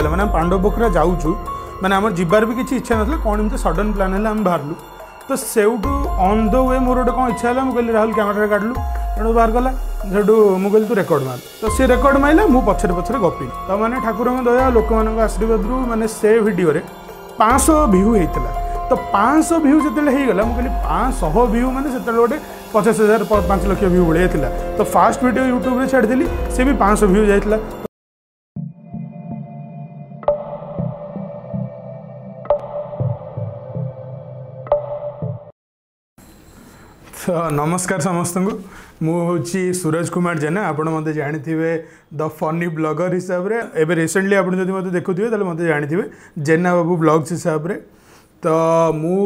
मैंने पांडवपोखरा जाऊँ मैंने आम जबार भी किसी इच्छा ना कौन एम सडन प्लान बाहर तो से अन द वे मोर गोटे कौन इच्छा है मुझे राहुल क्यमेरा काटलू तेणु बाहर गला सेठू मुझे तू रेकर्ड मार तो सी रेकर्ड मारे मुझे पचर पचर गपिली तो मैंने ठाकुर दया लोक आशीर्वाद मैंने से भिडर पाँच भ्यू होता तो पाँच भ्यू जो होगा मुझे पाँच भ्यू मैंने से गोटे पचास हजार पाँच लक्ष भ्यू भाई तो फास्ट भिड यूट्यूब छाड़ी से भी पाँच भ्यू जाता ନମସ୍କାର ସମସ୍ତଙ୍କୁ ମୁଁ ହେଉଛି ସୁରଜ କୁମାର ଜେନା ଆପଣ ମୋତେ ଜାଣିଥିବେ ଦ ଫନି ବ୍ଲଗର ହିସାବରେ ଏବେ ରିସେଣ୍ଟଲି ଆପଣ ଯଦି ମୋତେ ଦେଖୁଥିବେ ତାହେଲେ ମୋତେ ଜାଣିଥିବେ ଜେନା ବାବୁ ବ୍ଲଗ୍ସ ହିସାବରେ ତ ମୁଁ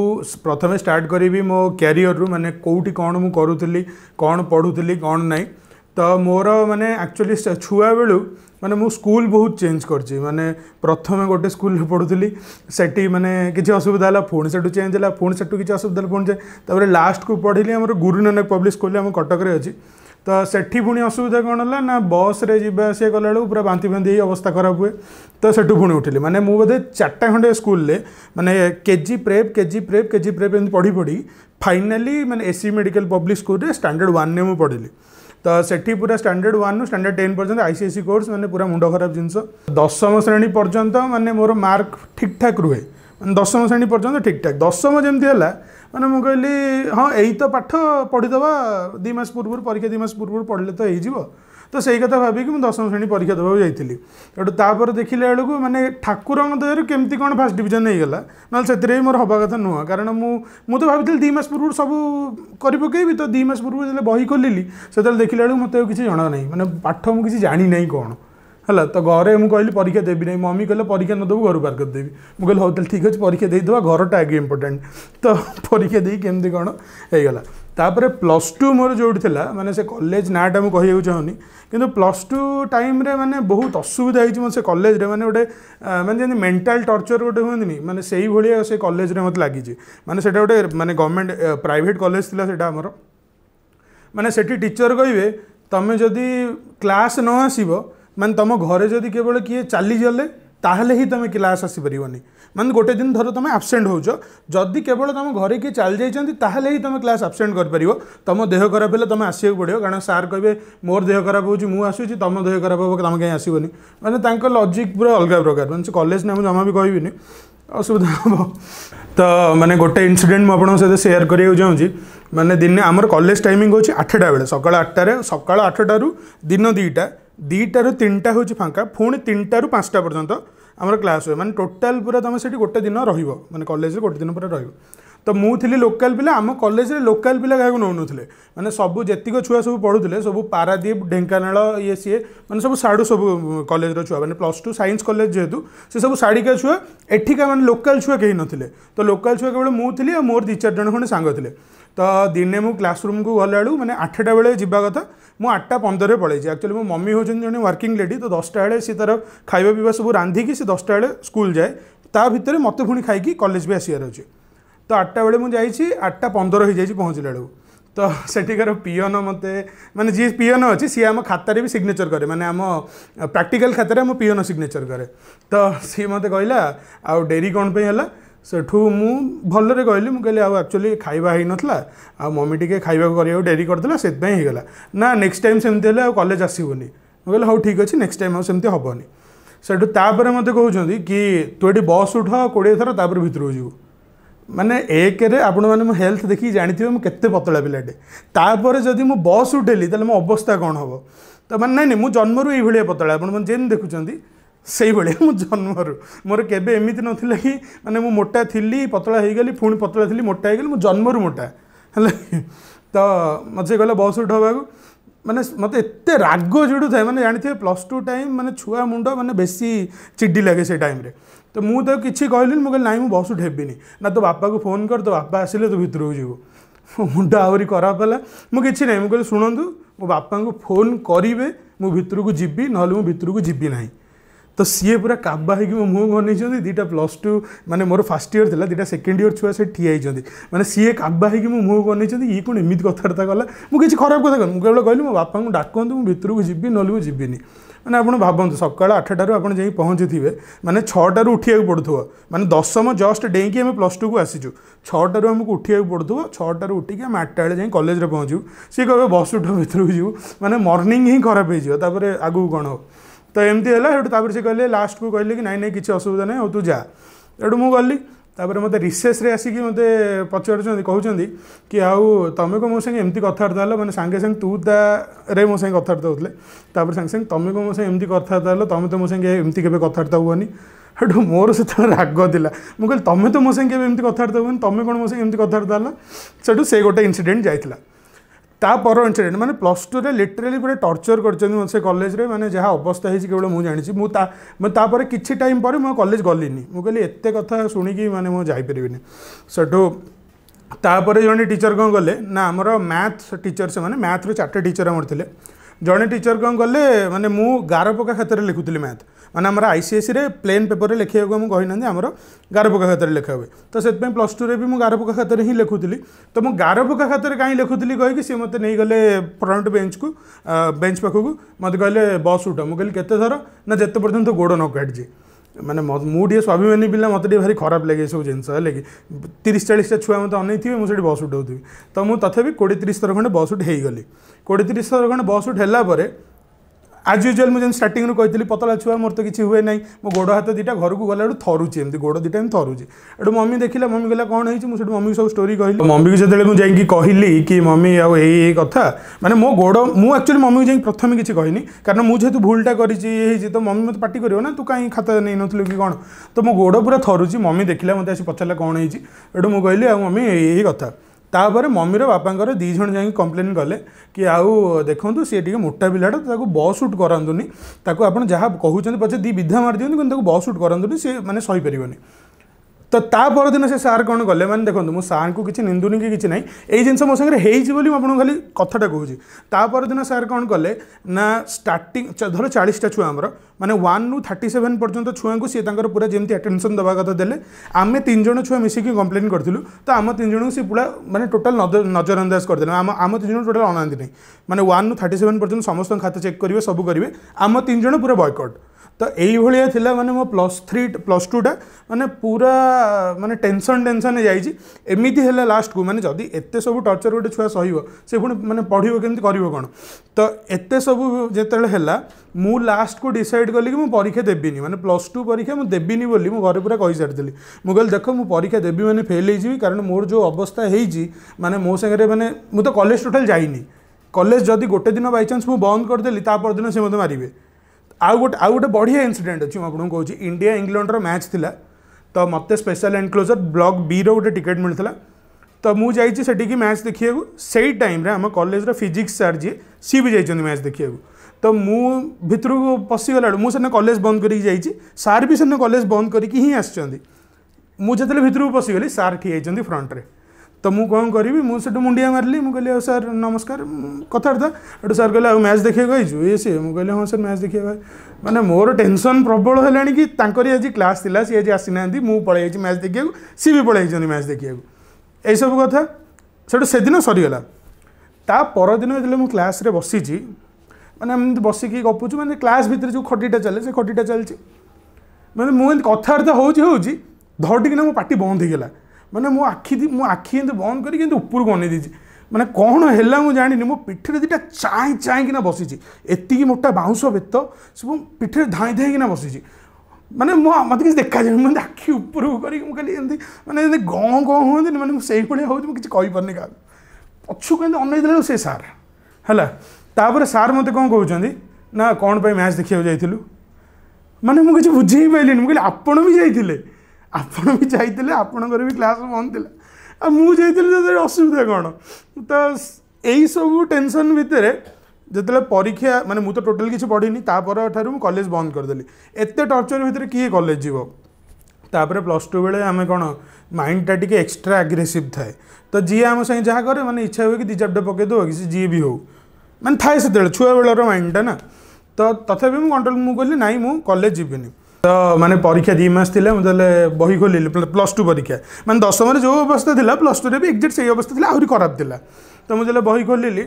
ପ୍ରଥମେ ଷ୍ଟାର୍ଟ କରିବି ମୋ କ୍ୟାରିୟରରୁ ମାନେ କେଉଁଠି କ'ଣ ମୁଁ କରୁଥିଲି କ'ଣ ପଢ଼ୁଥିଲି କ'ଣ ନାହିଁ ତ ମୋର ମାନେ ଆକ୍ଚୁଆଲି ଛୁଆବେଳୁ ମାନେ ମୁଁ ସ୍କୁଲ୍ ବହୁତ ଚେଞ୍ଜ କରିଛି ମାନେ ପ୍ରଥମେ ଗୋଟେ ସ୍କୁଲରେ ପଢ଼ୁଥିଲି ସେଠି ମାନେ କିଛି ଅସୁବିଧା ହେଲା ପୁଣି ସେଠୁ ଚେଞ୍ଜ ହେଲା ପୁଣି ସେଠୁ କିଛି ଅସୁବିଧା ହେଲା ପୁଣି ତାପରେ ଲାଷ୍ଟକୁ ପଢ଼ିଲି ଆମର ଗୁରୁନାନକ ପବ୍ଲିକ୍ ସ୍କୁଲରେ ଆମ କଟକରେ ଅଛି ତ ସେଠି ପୁଣି ଅସୁବିଧା କ'ଣ ହେଲା ନା ବସ୍ରେ ଯିବା ଆସିବା କଲାବେଳକୁ ପୁରା ବାନ୍ତି ବାନ୍ତି ହେଇ ଅବସ୍ଥା ଖରାପ ହୁଏ ତ ସେଠୁ ପୁଣି ଉଠିଲି ମାନେ ମୁଁ ବୋଧେ ଚାରିଟା ଖଣ୍ଡେ ସ୍କୁଲରେ ମାନେ KG prep KG prep KG prep ଏମିତି ପଢ଼ି ପଢ଼ି ଫାଇନାଲି ମାନେ ଏସ୍ ସି ମେଡ଼ିକାଲ ପବ୍ଲିକ୍ ସ୍କୁଲରେ ଷ୍ଟାଣ୍ଡାର୍ଡ଼ ୱାନ୍ରେ ମୁଁ ପଢ଼ିଲି ତ ସେଠି ପୁରା ଷ୍ଟାଣ୍ଡାର୍ଡ଼ ୱାନ୍ରୁ ଷ୍ଟାଣ୍ଡାର୍ଡ଼ ଟେନ୍ ପର୍ଯ୍ୟନ୍ତ I C S C course ମାନେ ପୁରା ମୁଣ୍ଡ ଖରାପ ଜିନିଷ ଦଶମ ଶ୍ରେଣୀ ପର୍ଯ୍ୟନ୍ତ ମାନେ ମୋର ମାର୍କ ଠିକ୍ଠାକ୍ ରୁହେ ମାନେ ଦଶମ ଶ୍ରେଣୀ ପର୍ଯ୍ୟନ୍ତ ଠିକ୍ଠାକ୍ ଦଶମ ଯେମିତି ହେଲା ମାନେ ମୁଁ କହିଲି ହଁ ଏଇ ତ ପାଠ ପଢ଼ିଦେବା ଦୁଇ ମାସ ପୂର୍ବରୁ ପରୀକ୍ଷା ଦୁଇ ମାସ ପୂର୍ବରୁ ପଢ଼ିଲେ ତ ହେଇଯିବ ତ ସେଇ କଥା ଭାବିକି ମୁଁ ଦଶମ ଶ୍ରେଣୀ ପରୀକ୍ଷା ଦେବାକୁ ଯାଇଥିଲି ସେଠୁ ତାପରେ ଦେଖିଲା ବେଳକୁ ମାନେ ଠାକୁରଙ୍କ ଦୟାରୁ କେମିତି କ'ଣ ଫାଷ୍ଟ ଡିଭିଜନ୍ ହେଇଗଲା ନହେଲେ ସେଥିରେ ବି ମୋର ହେବା କଥା ନୁହଁ କାରଣ ମୁଁ ମୁଁ ତ ଭାବିଥିଲି ଦୁଇ ମାସ ପୂର୍ବରୁ ସବୁ କରିପକେଇବି ତ ଦୁଇ ମାସ ପୂର୍ବରୁ ଯେତେବେଳେ ବହି ଖୋଲିଲି ସେତେବେଳେ ଦେଖିଲା ବେଳକୁ ମୋତେ ଆଉ କିଛି ଜଣା ନାହିଁ ମାନେ ପାଠ ମୁଁ କିଛି ଜାଣିନାହିଁ କ'ଣ है तो घर मुझे कहली परीक्षा देवी ना मम्मी कहला परीक्षा नदेव घर बार देवी मुझे कहल हाउ ठीक अच्छे परीक्षा देदे घर आगे इंपोर्टाट तो परीक्षा दे केमी कौन तापर प्लस टू मोर जो मैंने से कलेज नाटा मुझे कह चाहूँ कि प्लस टू टाइम मैंने बहुत असुविधा हो कलेज मैंने गोटे मैंने जमीन मेन्टाल टर्चर गोटे हूँ नहीं मैंने से ही भाया से कलेज मतलब लगी मैंने से गोटे मैंने गवर्नमेंट प्राइट कलेज थी से मैंने से टीचर कहे तुम्हें जदि क्लास न आसब ମାନେ ତୁମ ଘରେ ଯଦି କେବଳ କିଏ ଚାଲିଗଲେ ତାହେଲେ ହିଁ ତୁମେ କ୍ଲାସ୍ ଆସିପାରିବନି ମାନେ ଗୋଟେ ଦିନ ଧର ତୁମେ ଆବସେଣ୍ଟ ହେଉଛ ଯଦି କେବଳ ତୁମ ଘରେ କିଏ ଚାଲି ଯାଇଛନ୍ତି ତାହେଲେ ହିଁ ତୁମେ କ୍ଲାସ୍ ଆବସେଣ୍ଟ କରିପାରିବ ତୁମ ଦେହ ଖରାପ ହେଲେ ତୁମେ ଆସିବାକୁ ପଡ଼ିବ କାରଣ ସାର୍ କହିବେ ମୋର ଦେହ ଖରାପ ହେଉଛି ମୁଁ ଆସୁଛି ତୁମ ଦେହ ଖରାପ ହେବ ତୁମେ କାହିଁ ଆସିବନି ମାନେ ତାଙ୍କ ଲଜିକ୍ ପୁରା ଅଲଗା ପ୍ରକାର ମାନେ ସେ କଲେଜ ନା ମୁଁ ଜମା ବି କହିବିନି ଅସୁବିଧା ହେବ ତ ମାନେ ଗୋଟେ ଇନସିଡେଣ୍ଟ ମୁଁ ଆପଣଙ୍କ ସହିତ ସେୟାର କରିବାକୁ ଚାହୁଁଛି ମାନେ ଦିନେ ଆମର କଲେଜ ଟାଇମିଂ ହେଉଛି ଆଠଟା ବେଳେ ସକାଳ ଆଠଟାରେ ସକାଳ ଆଠଟାରୁ ଦିନ ଦୁଇଟା ଦୁଇଟାରୁ ତିନିଟା ହେଉଛି ଫାଙ୍କା ପୁଣି ତିନିଟାରୁ ପାଞ୍ଚଟା ପର୍ଯ୍ୟନ୍ତ ଆମର କ୍ଲାସ୍ ହୁଏ ମାନେ ଟୋଟାଲ୍ ପୁରା ତୁମେ ସେଠି ଗୋଟେ ଦିନ ରହିବ ମାନେ କଲେଜରେ ଗୋଟେ ଦିନ ପୁରା ରହିବ ତ ମୁଁ ଥିଲି ଲୋକାଲ୍ ପିଲା ଆମ କଲେଜରେ ଲୋକାଲ୍ ପିଲା କାହାକୁ ନେଉନଥିଲେ ମାନେ ସବୁ ଯେତିକ ଛୁଆ ସବୁ ପଢ଼ୁଥିଲେ ସବୁ ପାରାଦୀପ ଢେଙ୍କାନାଳ ଇଏ ସିଏ ମାନେ ସବୁ ଶାଢ଼ୁ ସବୁ କଲେଜର ଛୁଆ ମାନେ ପ୍ଲସ୍ ଟୁ ସାଇନ୍ସ କଲେଜ ଯେହେତୁ ସେ ସବୁ ଶାଢ଼ୀକା ଛୁଆ ଏଠିକା ମାନେ ଲୋକାଲ୍ ଛୁଆ କେହି ନଥିଲେ ତ ଲୋକାଲ୍ ଛୁଆ କେବଳ ମୁଁ ଥିଲି ଆଉ ମୋର ଦୁଇ ଚାରି ଜଣ ଖଣ୍ଡେ ସାଙ୍ଗ ଥିଲେ ତ ଦିନେ ମୁଁ କ୍ଲାସରୁମ୍କୁ ଗଲାବେଳକୁ ମାନେ ଆଠଟା ବେଳେ ଯିବା କଥା ମୁଁ ଆଠଟା ପନ୍ଦରରେ ପଳାଇଛି ଆକ୍ଚୁଆଲି ମୋ ମମି ହେଉଛନ୍ତି ଜଣେ ୱାର୍କିଂ ଲେଡ଼ି ତ ଦଶଟା ବେଳେ ସିଏ ତା'ର ଖାଇବା ପିଇବା ସବୁ ରାନ୍ଧିକି ସେ ଦଶଟା ବେଳେ ସ୍କୁଲ ଯାଏ ତା ଭିତରେ ମୋତେ ପୁଣି ଖାଇକି କଲେଜ ବି ଆସିବାର ଅଛି ତ ଆଠଟା ବେଳେ ମୁଁ ଯାଇଛି ଆଠଟା ପନ୍ଦର ହୋଇଯାଇଛି ପହଞ୍ଚିଲା ବେଳକୁ ତ ସେଠିକାର ପିଅନ ମୋତେ ମାନେ ଯିଏ ପିଅନ ଅଛି ସିଏ ଆମ ଖାତାରେ ବି ସିଗ୍ନେଚର୍ କରେ ମାନେ ଆମ ପ୍ରାକ୍ଟିକାଲ୍ ଖାତାରେ ମୁଁ ପିଅନ ସିଗ୍ନେଚର୍ କରେ ତ ସିଏ ମୋତେ କହିଲା ଆଉ ଡେରି କ'ଣ ପାଇଁ ହେଲା ସେଠୁ ମୁଁ ଭଲରେ କହିଲି ମୁଁ କହିଲି ଆଉ ଆକ୍ଚୁଆଲି ଖାଇବା ହେଇନଥିଲା ଆଉ ମମି ଟିକେ ଖାଇବାକୁ କରିବାକୁ ଡେରି କରିଦେଲା ସେଥିପାଇଁ ହେଇଗଲା ନା ନେକ୍ସଟ ଟାଇମ୍ ସେମିତି ହେଲେ ଆଉ କଲେଜ ଆସିବନି ମୁଁ କହିଲି ହଉ ଠିକ୍ ଅଛି ନେକ୍ସଟ ଟାଇମ୍ ଆଉ ସେମିତି ହେବନି ସେଠୁ ତାପରେ ମୋତେ କହୁଛନ୍ତି କି ତୁ ଏଠି ବସ୍ ଉଠ କୋଡ଼ିଏ ଥର ତାପରେ ଭିତରକୁ ଯିବୁ ମାନେ ଏକରେ ଆପଣମାନେ ମୋ ହେଲ୍ଥ ଦେଖିକି ଜାଣିଥିବେ ମୁଁ କେତେ ପତଳା ପିଲାଟେ ତାପରେ ଯଦି ମୁଁ ବସ୍ ଉଠେଇଲି ତାହେଲେ ମୋ ଅବସ୍ଥା କ'ଣ ହେବ ତ ମାନେ ନାଇଁ ନାଇଁ ମୁଁ ଜନ୍ମରୁ ଏଇଭଳିଆ ପତଳା ଆପଣମାନେ ଯେମିତି ଦେଖୁଛନ୍ତି ସେଇଭଳିଆ ମୁଁ ଜନ୍ମରୁ ମୋର କେବେ ଏମିତି ନଥିଲା କି ମାନେ ମୁଁ ମୋଟା ଥିଲି ପତଳା ହେଇଗଲି ପୁଣି ପତଳା ଥିଲି ମୋଟା ହେଇଗଲି ମୁଁ ଜନ୍ମରୁ ମୋଟା ହେଲା ତ ମୋତେ ସେ କହିଲା ବସ୍ ଉଠ ମାନେ ମୋତେ ଏତେ ରାଗ ଯେଉଁଠୁ ଥାଏ ମାନେ ଜାଣିଥିବେ ପ୍ଲସ୍ ଟୁ ଟାଇମ୍ ମାନେ ଛୁଆ ମୁଣ୍ଡ ମାନେ ବେଶୀ ଚିଡ଼ି ଲାଗେ ସେ ଟାଇମ୍ରେ ତ ମୁଁ ତାକୁ କିଛି କହିଲିନି ମୁଁ କହିଲି ନାଇଁ ମୁଁ ବସ୍ ଉଠ ନା ତୋ ବାପାକୁ ଫୋନ୍ କର ତୋ ବାପା ଆସିଲେ ତୁ ଭିତରକୁ ଯିବୁ ମୋ ମୁଣ୍ଡ ଆହୁରି ଖରାପ ହେଲା ମୁଁ କିଛି ନାହିଁ ମୁଁ କହିଲି ଶୁଣନ୍ତୁ ମୋ ବାପାଙ୍କୁ ଫୋନ୍ କରିବେ ମୁଁ ଭିତରକୁ ଯିବି ନହେଲେ ମୁଁ ଭିତରକୁ ଯିବି ନାହିଁ ତ ସିଏ ପୁରା କାବା ହେଇକି ମୋ ମୁହଁ ବନେଇଛନ୍ତି ଦୁଇଟା ପ୍ଲସ୍ ଟୁ ମାନେ ମୋର ଫାର୍ଷ୍ଟ ଇୟର୍ ଥିଲା ଦୁଇଟା ସେକେଣ୍ଡ ଇୟର୍ ଛୁଆ ସେ ଠିଆ ହେଇଛନ୍ତି ମାନେ ସିଏ କାବା ହେଇକି ମୋ ମୁହଁକୁ ବନେଇଛନ୍ତି ଇଏ କ'ଣ ଏମିତି କଥାବାର୍ତ୍ତା କଲା ମୁଁ କିଛି ଖରାପ କଥା କହିନି ମୁଁ କେବଳ କହିଲି ମୋ ବାପାଙ୍କୁ ଡାକନ୍ତୁ ମୁଁ ଭିତରକୁ ଯିବି ନହେଲେ ମୁଁ ଯିବିନି ମାନେ ଆପଣ ଭାବନ୍ତୁ ସକାଳ ଆଠଟାରୁ ଆପଣ ଯାଇ ପହଞ୍ଚିଥିବେ ମାନେ ଛଅଟାରୁ ଉଠିବାକୁ ପଡ଼ୁଥିବ ମାନେ ଦଶମ ଜଷ୍ଟ ଡେଇଁକି ଆମେ ପ୍ଲସ୍ ଟୁକୁ ଆସିଛୁ ଛଅଟାରୁ ଆମକୁ ଉଠିବାକୁ ପଡ଼ୁଥିବ ଛଅଟାରୁ ଉଠିକି ଆମେ ଆଠଟା ବେଳେ ଯାଇ କଲେଜରେ ପହଞ୍ଚିବୁ ସିଏ କହିବେ ବସ୍ ଉଠ ଭିତରକୁ ଯିବୁ ମାନେ ମର୍ଣ୍ଣିଂ ହିଁ ଖରାପ ହେଇଯିବ ତାପରେ ଆଗକୁ କ'ଣ ହେବ ତ ଏମିତି ହେଲା ସେଠୁ ତାପରେ ସେ କହିଲେ ଲାଷ୍ଟକୁ କହିଲେ କି ନାଇଁ ନାଇଁ କିଛି ଅସୁବିଧା ନାହିଁ ଆଉ ତୁ ଯା ଏଠୁ ମୁଁ ଗଲି ତାପରେ ମୋତେ ରିସେସ୍ରେ ଆସିକି ମୋତେ ପଚାରୁଛନ୍ତି କହୁଛନ୍ତି କି ଆଉ ତମେ କ'ଣ ମୋ ସାଙ୍ଗେ ଏମିତି କଥାବାର୍ତ୍ତା ହେଲ ମାନେ ସାଙ୍ଗେ ସାଙ୍ଗେ ତୁ ତାରେ ମୋ ସାଙ୍ଗେ କଥାବାର୍ତ୍ତା ହେଉଥିଲେ ତାପରେ ସାଙ୍ଗେ ସାଙ୍ଗେ ତମେ କ'ଣ ମୋ ସାଙ୍ଗେ ଏମିତି କଥାବାର୍ତ୍ତା ହେଲ ତମେ ତ ମୋ ସାଙ୍ଗେ ଏମିତି କେବେ କଥାବାର୍ତ୍ତା ହୁଅନି ସେଠୁ ମୋର ସେତେବେଳେ ରାଗ ଥିଲା ମୁଁ କହିଲି ତମେ ତ ମୋ ସାଙ୍ଗେ କେବେ ଏମିତି କଥାବାର୍ତ୍ତା ହୁଅନି ତମେ କ'ଣ ମୋ ସାଙ୍ଗେ ଏମିତି କଥାବାର୍ତ୍ତା ହେଲ ସେଠୁ ସେ ଗୋଟେ ଇନସିଡେଣ୍ଟ ଯାଇଥିଲା ତାପର ଇନସିଡେଣ୍ଟ ମାନେ ପ୍ଲସ୍ ଟୁରେ ଲିଟରାଲି ପୁରା ଟର୍ଚର୍ କରିଛନ୍ତି ମୋତେ ସେ କଲେଜରେ ମାନେ ଯାହା ଅବସ୍ଥା ହେଇଛି କେବଳ ମୁଁ ଜାଣିଛି ମୁଁ ତା ତାପରେ କିଛି ଟାଇମ୍ ପରେ ମୁଁ କଲେଜ ଗଲିନି ମୁଁ କହିଲି ଏତେ କଥା ଶୁଣିକି ମାନେ ମୁଁ ଯାଇପାରିବିନି ସେଠୁ ତାପରେ ଜଣେ ଟିଚର୍ କ'ଣ କଲେ ନା ଆମର ମ୍ୟାଥ୍ ଟିଚର୍ ସେମାନେ ମ୍ୟାଥ୍ର ଚାରିଟା ଟିଚର୍ ଆମର ଥିଲେ ଜଣେ ଟିଚର୍ କ'ଣ କଲେ ମାନେ ମୁଁ ଗାର ପକା ଖାତାରେ ଲେଖୁଥିଲି ମ୍ୟାଥ୍ અને અમાર આઈસીએસસી રે પ્લેન પેપર રે લખી હે હું કહી નંદ અમારો ગારબકા ખાતે લખે તો સેટ મે પ્લસ 2 રે બી હું ગારબકા ખાતે હી લખુ તલી તો હું ગારબકા ખાતે કાઈ લખુ તલી કહી કે સી મત નહી ગલે પ્રોનટ બેન્ચ કુ બેન્ચ પર કુ મત કહી લે બોસ ઉઠો હું કહી કે કતે સર ના જેત પર્જંત ગોડો નો કટજી મને મોડ સ્વામી મેની પિલા મતડી ભારી ખરાબ લાગે સૌ જનસ લેકી 30 40 સે છુઆ મત નહી થી હું સડી બોસ ઉઠો ત તો હું તથિ કોડી 30 સર ઘંટે બોસ ઉઠ હેઈ ગલે કોડી 30 સર ઘંણ બોસ ઉઠ હેલા પરે আজ ইউজুয়াল ମୁଁ ଯେମିତି ଷ୍ଟାର୍ଟିଂରୁ କହିଥିଲି ପତଳା ଛୁଆ ମୋର ତ କିଛି ହୁଏ ନାହିଁ ମୋ ଗୋଡ଼ ହାତ ଦୁଇଟା ଘରକୁ ଗଲାବେଳୁ ଥରୁଛି ଏମିତି ଗୋଡ଼ ଦୁଇଟା ଏମିତି ଥରୁଛି ଏଠୁ ମମି ଦେଖିଲା ମମି କହିଲା କ'ଣ ହେଇଛି ମୁଁ ସେଠୁ ମମିକୁ ସବୁ ଷ୍ଟୋରି କହିଲି ମମିକୁ ଯେତେବେଳେ ମୁଁ ଯାଇକି କହିଲି କି ମମି ଆଉ ଏଇ ଏଇ କଥା ମାନେ ମୋ ଗୋଡ଼ ମୁଁ ଆକ୍ଚୁଆଲି ମମିକୁ ଯାଇକି ପ୍ରଥମେ କିଛି କହିନି କାରଣ ମୁଁ ଯେହେତୁ ଭୁଲଟା କରିଛି ଇଏ ହେଇଛି ତ ମମି ମୋତେ ପାଟି କରିବ ନା ତୁ କାହିଁ ଖାତା ନେଇନଥିଲୁ କି କ'ଣ ତ ମୋ ଗୋଡ଼ ପୁରା ଥରୁଛି ମମି ଦେଖିଲା ମୋତେ ଆସି ପଚାରିଲା କ'ଣ ହେଇଛି ଏଠୁ ମୁଁ କହିଲି ଆଉ ମମି ଏଇ ଏଇ କଥା ତାପରେ ମମିର ବାପାଙ୍କର ଦୁଇ ଜଣ ଯାଇକି କମ୍ପ୍ଲେନ୍ କଲେ କି ଆଉ ଦେଖନ୍ତୁ ସିଏ ଟିକେ ମୋଟା ପିଲାଟା ତାକୁ ବସ୍ ସୁଟ୍ କରନ୍ତୁନି ତାକୁ ଆପଣ ଯାହା କହୁଛନ୍ତି ପଛେ ଦୁଇ ବିଧା ମାରିଦିଅନ୍ତୁ କିନ୍ତୁ ତାକୁ ବସ୍ ସୁଟ୍ କରନ୍ତୁନି ସିଏ ମାନେ ସହିପାରିବନି ତ ତା ପରଦିନ ସେ ସାର୍ କ'ଣ କଲେ ମାନେ ଦେଖନ୍ତୁ ମୁଁ ସାର୍ଙ୍କୁ କିଛି ନିନ୍ଦୁନି କି କିଛି ନାହିଁ ଏଇ ଜିନିଷ ମୋ ସାଙ୍ଗରେ ହେଇଛି ବୋଲି ମୁଁ ଆପଣଙ୍କୁ ଖାଲି କଥାଟା କହୁଛି ତା ପରଦିନ ସାର୍ କ'ଣ କଲେ ନା ଷ୍ଟାର୍ଟିଂ ଧର ଚାଳିଶଟା ଛୁଆ ଆମର ମାନେ ୱାନ୍ରୁ ଥାର୍ଟି ସେଭେନ୍ ପର୍ଯ୍ୟନ୍ତ ଛୁଆଙ୍କୁ ସିଏ ତାଙ୍କର ପୁରା ଯେମିତି ଆଟେନସନ୍ ଦେବା କଥା ଦେଲେ ଆମେ ତିନି ଜଣ ଛୁଆ ମିଶିକି କମ୍ପ୍ଲେନ୍ କରିଥିଲୁ ତ ଆମ ତିନି ଜଣଙ୍କୁ ସେ ପୁରା ମାନେ ଟୋଟାଲ୍ ନଜରଅନ୍ଦାଜ କରିଦେଲେ ଆମ ଆମ ତିନି ଜଣ ଟୋଟାଲ୍ ଅଣାନ୍ତି ନାହିଁ ମାନେ ୱାନ୍ରୁ ଥାର୍ଟି ସେଭେନ୍ ପର୍ଯ୍ୟନ୍ତ ସମସ୍ତଙ୍କ ଖାତା ଚେକ୍ କରିବେ ସବୁ କରିବେ ଆମ ତିନି ଜଣ ପୁରା ବୟକଟ୍ ତ ଏଇଭଳିଆ ଥିଲା ମାନେ ମୋ ପ୍ଲସ୍ ଥ୍ରୀ ପ୍ଲସ୍ ଟୁଟା ମାନେ ପୁରା ମାନେ ଟେନସନ୍ ଟେନସନ୍ ଯାଇଛି ଏମିତି ହେଲା ଲାଷ୍ଟକୁ ମାନେ ଯଦି ଏତେ ସବୁ ଟର୍ଚର୍ ଗୋଟେ ଛୁଆ ସହିବ ସେ ପୁଣି ମାନେ ପଢ଼ିବ କେମିତି କରିବ କ'ଣ ତ ଏତେ ସବୁ ଯେତେବେଳେ ହେଲା ମୁଁ ଲାଷ୍ଟକୁ ଡିସାଇଡ଼୍ କଲି କି ମୁଁ ପରୀକ୍ଷା ଦେବିନି ମାନେ ପ୍ଲସ୍ ଟୁ ପରୀକ୍ଷା ମୁଁ ଦେବିନି ବୋଲି ମୁଁ ଘରେ ପୁରା କହିସାରିଥିଲି ମୁଁ କହିଲି ଦେଖ ମୁଁ ପରୀକ୍ଷା ଦେବି ମାନେ ଫେଲ୍ ହେଇଯିବି କାରଣ ମୋର ଯେଉଁ ଅବସ୍ଥା ହେଇଛି ମାନେ ମୋ ସାଙ୍ଗରେ ମାନେ ମୁଁ ତ କଲେଜ ଟୋଟାଲ୍ ଯାଇନି କଲେଜ ଯଦି ଗୋଟେ ଦିନ ବାଇଚାନ୍ସ ମୁଁ ବନ୍ଦ କରିଦେଲି ତା ପରଦିନ ସେ ମୋତେ ମାରିବେ ଆଉ ଗୋଟେ ଆଉ ଗୋଟେ ବଢ଼ିଆ ଇନସିଡେଣ୍ଟ ଅଛି ମୁଁ ଆପଣଙ୍କୁ କହୁଛି ଇଣ୍ଡିଆ ଇଂଲଣ୍ଡର ମ୍ୟାଚ୍ ଥିଲା ତ ମୋତେ ସ୍ପେଶାଲ୍ ଏନକ୍ଲୋଜର୍ ବ୍ଲକ୍ ବିର ଗୋଟେ ଟିକେଟ୍ ମିଳିଥିଲା ତ ମୁଁ ଯାଇଛି ସେଠିକି ମ୍ୟାଚ୍ ଦେଖିବାକୁ ସେଇ ଟାଇମ୍ରେ ଆମ କଲେଜର ଫିଜିକ୍ସ ସାର୍ ଯିଏ ସିଏ ବି ଯାଇଛନ୍ତି ମ୍ୟାଚ୍ ଦେଖିବାକୁ ତ ମୁଁ ଭିତରକୁ ପଶିଗଲାବେଳୁ ମୁଁ ସେଦିନ କଲେଜ ବନ୍ଦ କରିକି ଯାଇଛି ସାର୍ ବି ସେଦିନ କଲେଜ ବନ୍ଦ କରିକି ହିଁ ଆସିଛନ୍ତି ମୁଁ ଯେତେବେଳେ ଭିତରକୁ ପଶିଗଲି ସାର୍ ଠିଆ ହେଇଛନ୍ତି ଫ୍ରଣ୍ଟରେ तो मुझ कौन करी मुझे मुंडिया मारे मुझे कहली सर नमस्कार कथबार्ता एट सार कह मैच देखा गई ये सी मुझे कहली हाँ सर मैच देखा मैंने मोर टेनसन प्रबल है कि आज क्लास था सी आज आसी ना मुझे पलि मैच देखा सी भी पलि मैच देखा ये सब कथ से दिन सरीगला ता पर दिन जो क्लास बसीचि मैंने बसिकी गपुचु मैंने क्लास भितर जो खटीटा चले से खटीटा चलती मैं मुझे कथबार्ता होती धरटिकिना मो पार्टी बंद होगा ମାନେ ମୋ ଆଖି ମୁଁ ଆଖି ଏମିତି ବନ୍ଦ କରିକି ଏମିତି ଉପରକୁ ଅନେଇ ଦେଇଛି ମାନେ କ'ଣ ହେଲା ମୁଁ ଜାଣିନି ମୋ ପିଠିରେ ଦୁଇଟା ଚାହିଁ ଚାହିଁକିନା ବସିଛି ଏତିକି ମୋଟା ବାଉଁଶ ବେତ ସବୁ ପିଠିରେ ଧାଇଁ ଧାଇଁକିନା ବସିଛି ମାନେ ମୁଁ ମୋତେ କିଛି ଦେଖାଯାଏନି ମୁଁ ଆଖି ଉପରକୁ କରିକି ମୁଁ ଖାଲି ଏମିତି ମାନେ ଏମିତି ଗଁ ଗଁ ହୁଅନ୍ତିନି ମାନେ ମୁଁ ସେଇଭଳିଆ ହେଉଛି ମୁଁ କିଛି କହିପାରୁନି କାହାକୁ ପଛକୁ ଏମିତି ଅନେଇ ଦେଲା ସେ ସାର୍ ହେଲା ତାପରେ ସାର୍ ମୋତେ କ'ଣ କହୁଛନ୍ତି ନା କ'ଣ ପାଇଁ ମ୍ୟାଚ୍ ଦେଖିବାକୁ ଯାଇଥିଲୁ ମାନେ ମୁଁ କିଛି ବୁଝେଇ ପାରିଲିନି ମୁଁ କହିଲି ଆପଣ ବି ଯାଇଥିଲେ ଆପଣ ବି ଯାଇଥିଲେ ଆପଣଙ୍କର ବି କ୍ଲାସ୍ ବନ୍ଦ ଥିଲା ଆଉ ମୁଁ ଯାଇଥିଲି ଯେତେବେଳେ ଅସୁବିଧା କ'ଣ ତ ଏଇସବୁ ଟେନସନ୍ ଭିତରେ ଯେତେବେଳେ ପରୀକ୍ଷା ମାନେ ମୁଁ ତ ଟୋଟାଲ୍ କିଛି ପଢ଼ିନି ତାପରଠାରୁ ମୁଁ କଲେଜ ବନ୍ଦ କରିଦେଲି ଏତେ ଟର୍ଚର୍ ଭିତରେ କିଏ କଲେଜ ଯିବ ତାପରେ ପ୍ଲସ୍ ଟୁ ବେଳେ ଆମେ କ'ଣ ମାଇଣ୍ଡଟା ଟିକେ ଏକ୍ସଟ୍ରା ଆଗ୍ରେସିଭ୍ ଥାଏ ତ ଯିଏ ଆମ ସାଙ୍ଗେ ଯାହା କରେ ମାନେ ଇଚ୍ଛା ହୁଏ କି ଦୁଇ ଚାରିଟା ପକେଇଦେବ କି ସେ ଯିଏ ବି ହେଉ ମାନେ ଥାଏ ସେତେବେଳେ ଛୁଆବେଳର ମାଇଣ୍ଡଟା ନା ତ ତଥାପି ମୁଁ କଣ୍ଟ୍ରୋଲ୍ ମୁଁ କହିଲି ନାଇଁ ମୁଁ କଲେଜ ଯିବିନି ତ ମାନେ ପରୀକ୍ଷା ଦୁଇ ମାସ ଥିଲା ମୁଁ ତାହେଲେ ବହି ଖୋଲିଲି ପ୍ଲସ୍ ଟୁ ପରୀକ୍ଷା ମାନେ ଦଶମରେ ଯେଉଁ ଅବସ୍ଥା ଥିଲା ପ୍ଲସ୍ ଟୁରେ ବି ଏକ୍ଜାକ୍ଟ ସେଇ ଅବସ୍ଥା ଥିଲା ଆହୁରି ଖରାପ ଥିଲା ତ ମୁଁ ଯେତେବେଳେ ବହି ଖୋଲିଲି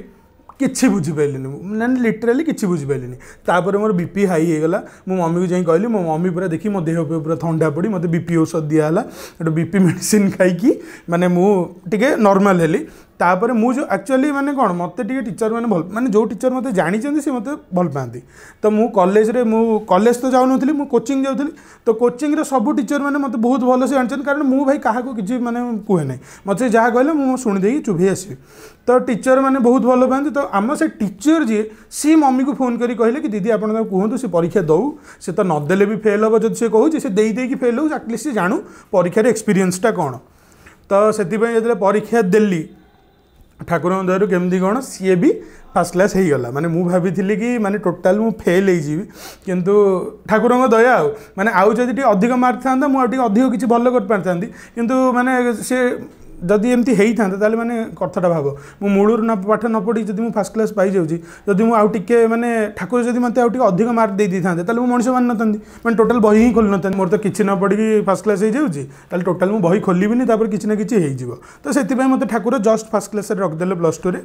କିଛି ବୁଝିପାରିଲିନି ମାନେ ଲିଟରାଲି କିଛି ବୁଝିପାରିଲିନି ତାପରେ ମୋର ବି ପି ହାଇ ହେଇଗଲା ମୋ ମମିକୁ ଯାଇ କହିଲି ମୋ ମମି ପୁରା ଦେଖି ମୋ ଦେହ ଉପରେ ପୁରା ଥଣ୍ଡା ପଡ଼ି ମୋତେ ବି ପି ଔଷଧ ଦିଆହେଲା ସେଠୁ ବି ପି ମେଡ଼ିସିନ୍ ଖାଇକି ମାନେ ମୁଁ ଟିକେ ନର୍ମାଲ୍ ହେଲି तापर मुझे एक्चुअली मैंने कौन मत टीचर मैंने मैंने जो टीचर मतलब जानते सी मतलब भल पाते तो मुझे कलेज कलेज तो जाऊन मुझे कोचिंग जा तो कोचिंग सब टीचर मैंने मतलब बहुत भल से जानते कारण मुझ भाई क्या किसी मैंने कहे ना मतलब जहाँ कहले मुझे शुणीदे चुभे आसवि तो टीचर मैंने बहुत भल पाते तो आम से टीचर जी सी मम्मी को फोन कर दीदी आपको कहुत सी परीक्षा दौ सी तो नदे भी फेल हे जब सी कहूँ सी देदे फेल होटलिस्ट सी जाणु परीक्षार एक्सपीरियन्सटा कौन तो से परीक्षा देली ঠাকুরଙ୍କ ଦୟାରୁ କେମିତି କ'ଣ ସିଏ ବି ଫାର୍ଷ୍ଟ କ୍ଲାସ୍ ହେଇଗଲା ମାନେ ମୁଁ ଭାବିଥିଲି କି ମାନେ ଟୋଟାଲ୍ ମୁଁ ଫେଲ୍ ହେଇଯିବି କିନ୍ତୁ ଠାକୁରଙ୍କ ଦୟା ଆଉ ମାନେ ଆଉ ଯଦି ଟିକେ ଅଧିକ ମାର୍କ ଥାନ୍ତା ମୁଁ ଆଉ ଟିକେ ଅଧିକ କିଛି ଭଲ କରିପାରିଥାନ୍ତି କିନ୍ତୁ ମାନେ ସେ ଯଦି ଏମିତି ହେଇଥାନ୍ତା ତାହେଲେ ମାନେ କଥାଟା ଭାବ ମୁଁ ମୂଳରୁ ନ ପାଠ ନ ପଢ଼ି ଯଦି ମୁଁ ଫାର୍ଷ୍ଟ କ୍ଲାସ୍ ପାଇଯାଉଛି ଯଦି ମୁଁ ଆଉ ଟିକେ ମାନେ ଠାକୁର ଯଦି ମୋତେ ଆଉ ଟିକେ ଅଧିକ ମାର୍କ ଦେଇ ଦେଇଥାନ୍ତେ ତାହେଲେ ମୁଁ ମଣିଷ ମାନିନଥାନ୍ତି ମାନେ ଟୋଟାଲ୍ ବହି ହିଁ ଖୋଲିନଥାନ୍ତି ମୋର ତ କିଛି ନ ପଢ଼ିକି ଫାର୍ଷ୍ଟ କ୍ଲାସ୍ ହେଇଯାଉଛି ତାହେଲେ ଟୋଟାଲ୍ ମୁଁ ବହି ଖୋଲିବିନି ତାପରେ କିଛି ନା କିଛି ହେଇଯିବ ତ ସେଥିପାଇଁ ମୋତେ ଠାକୁର ଜଷ୍ଟ ଫାର୍ଷ୍ଟ କ୍ଲାସ୍ରେ ରଖିଦେଲେ ପ୍ଲସ୍ ଟୁରେ